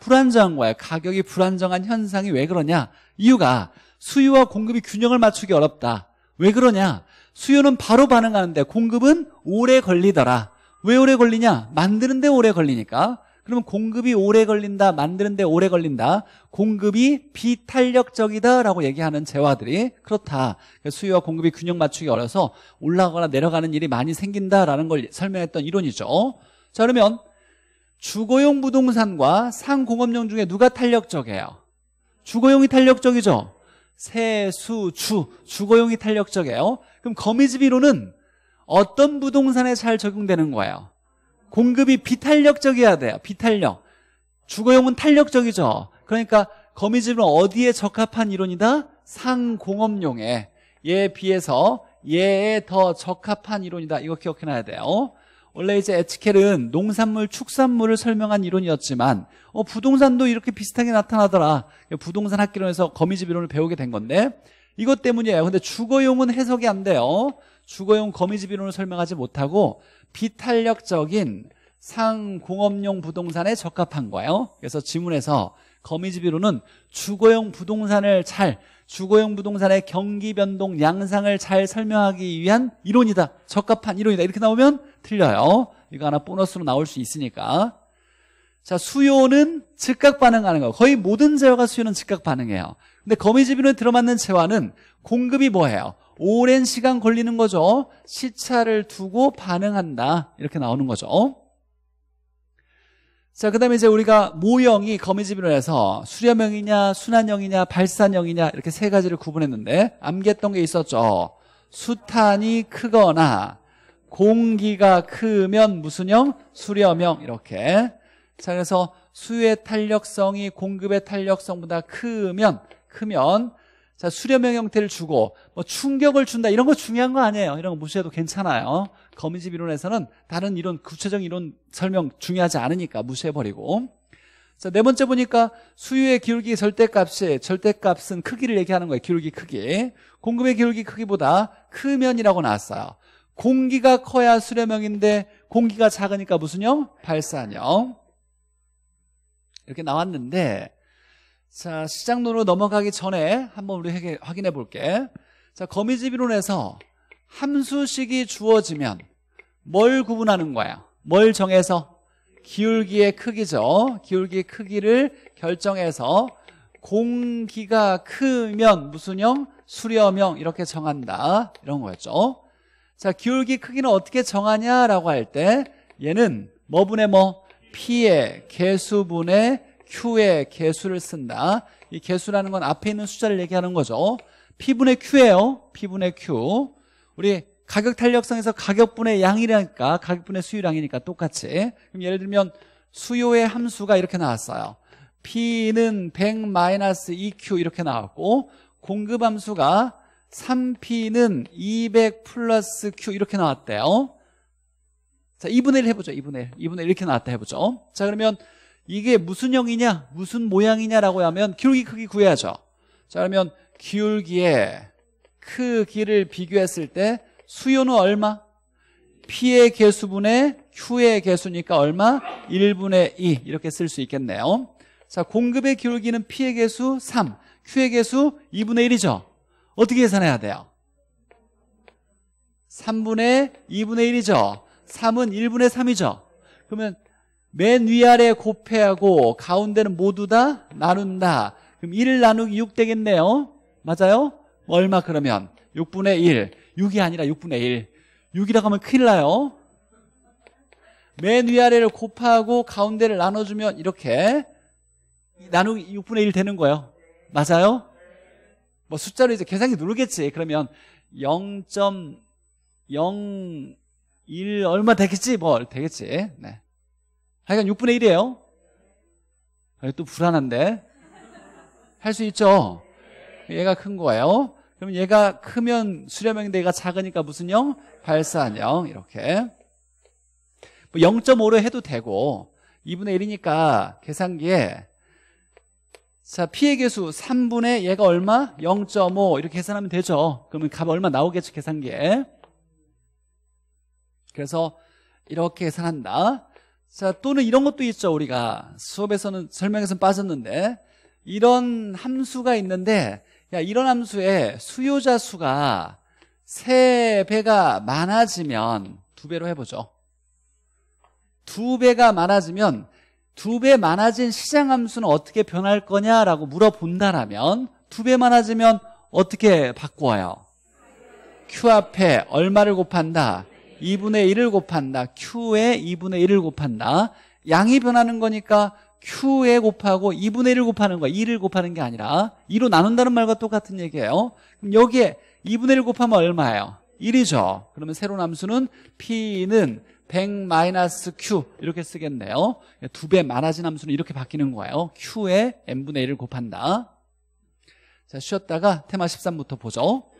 불안정한 거예요 가격이 불안정한 현상이 왜 그러냐 이유가 수요와 공급이 균형을 맞추기 어렵다 왜 그러냐 수요는 바로 반응하는데 공급은 오래 걸리더라 왜 오래 걸리냐 만드는데 오래 걸리니까 그러면 공급이 오래 걸린다 만드는데 오래 걸린다 공급이 비탄력적이다라고 얘기하는 재화들이 그렇다 그러니까 수요와 공급이 균형 맞추기 어려서 올라가거나 내려가는 일이 많이 생긴다라는 걸 설명했던 이론이죠 자 그러면 주거용 부동산과 상공업용 중에 누가 탄력적이에요 주거용이 탄력적이죠 세수, 주, 주거용이 탄력적이에요 그럼 거미집이론은 어떤 부동산에 잘 적용되는 거예요 공급이 비탄력적이어야 돼요. 비탄력. 주거용은 탄력적이죠. 그러니까 거미집은 어디에 적합한 이론이다? 상공업용에 얘에 비해서 얘에 더 적합한 이론이다. 이거 기억해놔야 돼요. 원래 이제 에치켈은 농산물, 축산물을 설명한 이론이었지만 어, 부동산도 이렇게 비슷하게 나타나더라. 부동산 학기론에서 거미집 이론을 배우게 된 건데 이것 때문이에요. 근데 주거용은 해석이 안 돼요. 주거용 거미집 이론을 설명하지 못하고 비탄력적인 상공업용 부동산에 적합한 거예요 그래서 지문에서 거미집 이론은 주거용 부동산을 잘 주거용 부동산의 경기 변동 양상을 잘 설명하기 위한 이론이다 적합한 이론이다 이렇게 나오면 틀려요 이거 하나 보너스로 나올 수 있으니까 자 수요는 즉각 반응하는 거 거의 모든 재화가 수요는 즉각 반응해요 근데 거미집이론 에 들어맞는 재화는 공급이 뭐예요 오랜 시간 걸리는 거죠 시차를 두고 반응한다 이렇게 나오는 거죠 자, 그 다음에 이제 우리가 모형이 거미집으로 해서 수렴형이냐, 순환형이냐, 발산형이냐 이렇게 세 가지를 구분했는데 암기했던 게 있었죠. 수탄이 크거나 공기가 크면 무슨 형? 수렴형 이렇게. 자, 그래서 수의 탄력성이 공급의 탄력성보다 크면 크면 자, 수렴형 형태를 주고 뭐 충격을 준다 이런 거 중요한 거 아니에요. 이런 거 무시해도 괜찮아요. 거미집 이론에서는 다른 이론 구체적 이론 설명 중요하지 않으니까 무시해버리고 자, 네 번째 보니까 수유의 기울기 절대값이 절대값은 크기를 얘기하는 거예요. 기울기 크기. 공급의 기울기 크기보다 크면이라고 나왔어요. 공기가 커야 수렴형인데 공기가 작으니까 무슨 형? 발산형. 이렇게 나왔는데 자, 시장론으로 넘어가기 전에 한번 우리 확인해 볼게. 자, 거미집이론에서 함수식이 주어지면 뭘 구분하는 거야? 뭘 정해서? 기울기의 크기죠. 기울기의 크기를 결정해서 공기가 크면 무슨 형? 수렴형 이렇게 정한다. 이런 거였죠. 자, 기울기 크기는 어떻게 정하냐라고 할 때 얘는 뭐분의 뭐? P의 개수분의 Q의 개수를 쓴다. 이 개수라는 건 앞에 있는 숫자를 얘기하는 거죠. P분의 Q예요. P분의 Q. 우리 가격 탄력성에서 가격분의 양이라니까 가격분의 수요량이니까 똑같이. 그럼 예를 들면 수요의 함수가 이렇게 나왔어요. P는 100-2Q 이렇게 나왔고 공급 함수가 3P는 200 플러스 Q 이렇게 나왔대요. 자, 2분의 1 해보죠. 2분의 1. 2분의 1 이렇게 나왔다 해보죠. 자, 그러면 이게 무슨 형이냐 무슨 모양이냐라고 하면 기울기 크기 구해야죠 자 그러면 기울기의 크기를 비교했을 때 수요는 얼마? P의 개수분의 Q의 개수니까 얼마? 1분의 2 이렇게 쓸 수 있겠네요 자 공급의 기울기는 P의 개수 3 Q의 개수 2분의 1이죠 어떻게 계산해야 돼요? 3분의 2분의 1이죠 3은 1분의 3이죠 그러면 맨 위아래 곱해하고 가운데는 모두 다 나눈다. 그럼 1을 나누기 6 되겠네요. 맞아요? 뭐 얼마 그러면? 6분의 1. 6이 아니라 6분의 1. 6이라고 하면 큰일 나요. 맨 위아래를 곱하고 가운데를 나눠주면 이렇게 나누기 6분의 1 되는 거예요. 맞아요? 뭐 숫자로 이제 계산기 누르겠지. 그러면 0.01 얼마 되겠지? 뭐 되겠지. 네. 하여간 6분의 그러니까 1이에요. 아, 또 불안한데. 할 수 있죠? 얘가 큰 거예요. 그럼 얘가 크면 수렴형인데 얘가 작으니까 무슨 형? 발산형. 이렇게. 뭐 0.5로 해도 되고, 2분의 1이니까 계산기에 자 피해 계수 3분의 얘가 얼마? 0.5 이렇게 계산하면 되죠 그러면 값 얼마 나오겠죠 계산기에 그래서 이렇게 계산한다 자, 또는 이런 것도 있죠. 우리가 수업에서는 설명에서는 빠졌는데 이런 함수가 있는데 야, 이런 함수에 수요자 수가 세배가 많아지면 두배로 해보죠. 두배가 많아지면 두 배 많아진 시장 함수는 어떻게 변할 거냐라고 물어본다라면 두 배 많아지면 어떻게 바꿔요? Q 앞에 얼마를 곱한다? 2분의 1을 곱한다. Q의 2분의 1을 곱한다. 양이 변하는 거니까 Q에 곱하고 2분의 1을 곱하는 거야. 2를 곱하는 게 아니라 2로 나눈다는 말과 똑같은 얘기예요. 그럼 여기에 2분의 1을 곱하면 얼마예요? 1이죠. 그러면 세로운 함수는 P는 100-Q 이렇게 쓰겠네요. 두 배 많아진 함수는 이렇게 바뀌는 거예요. Q에 N분의 1을 곱한다. 자, 쉬었다가 테마 13부터 보죠.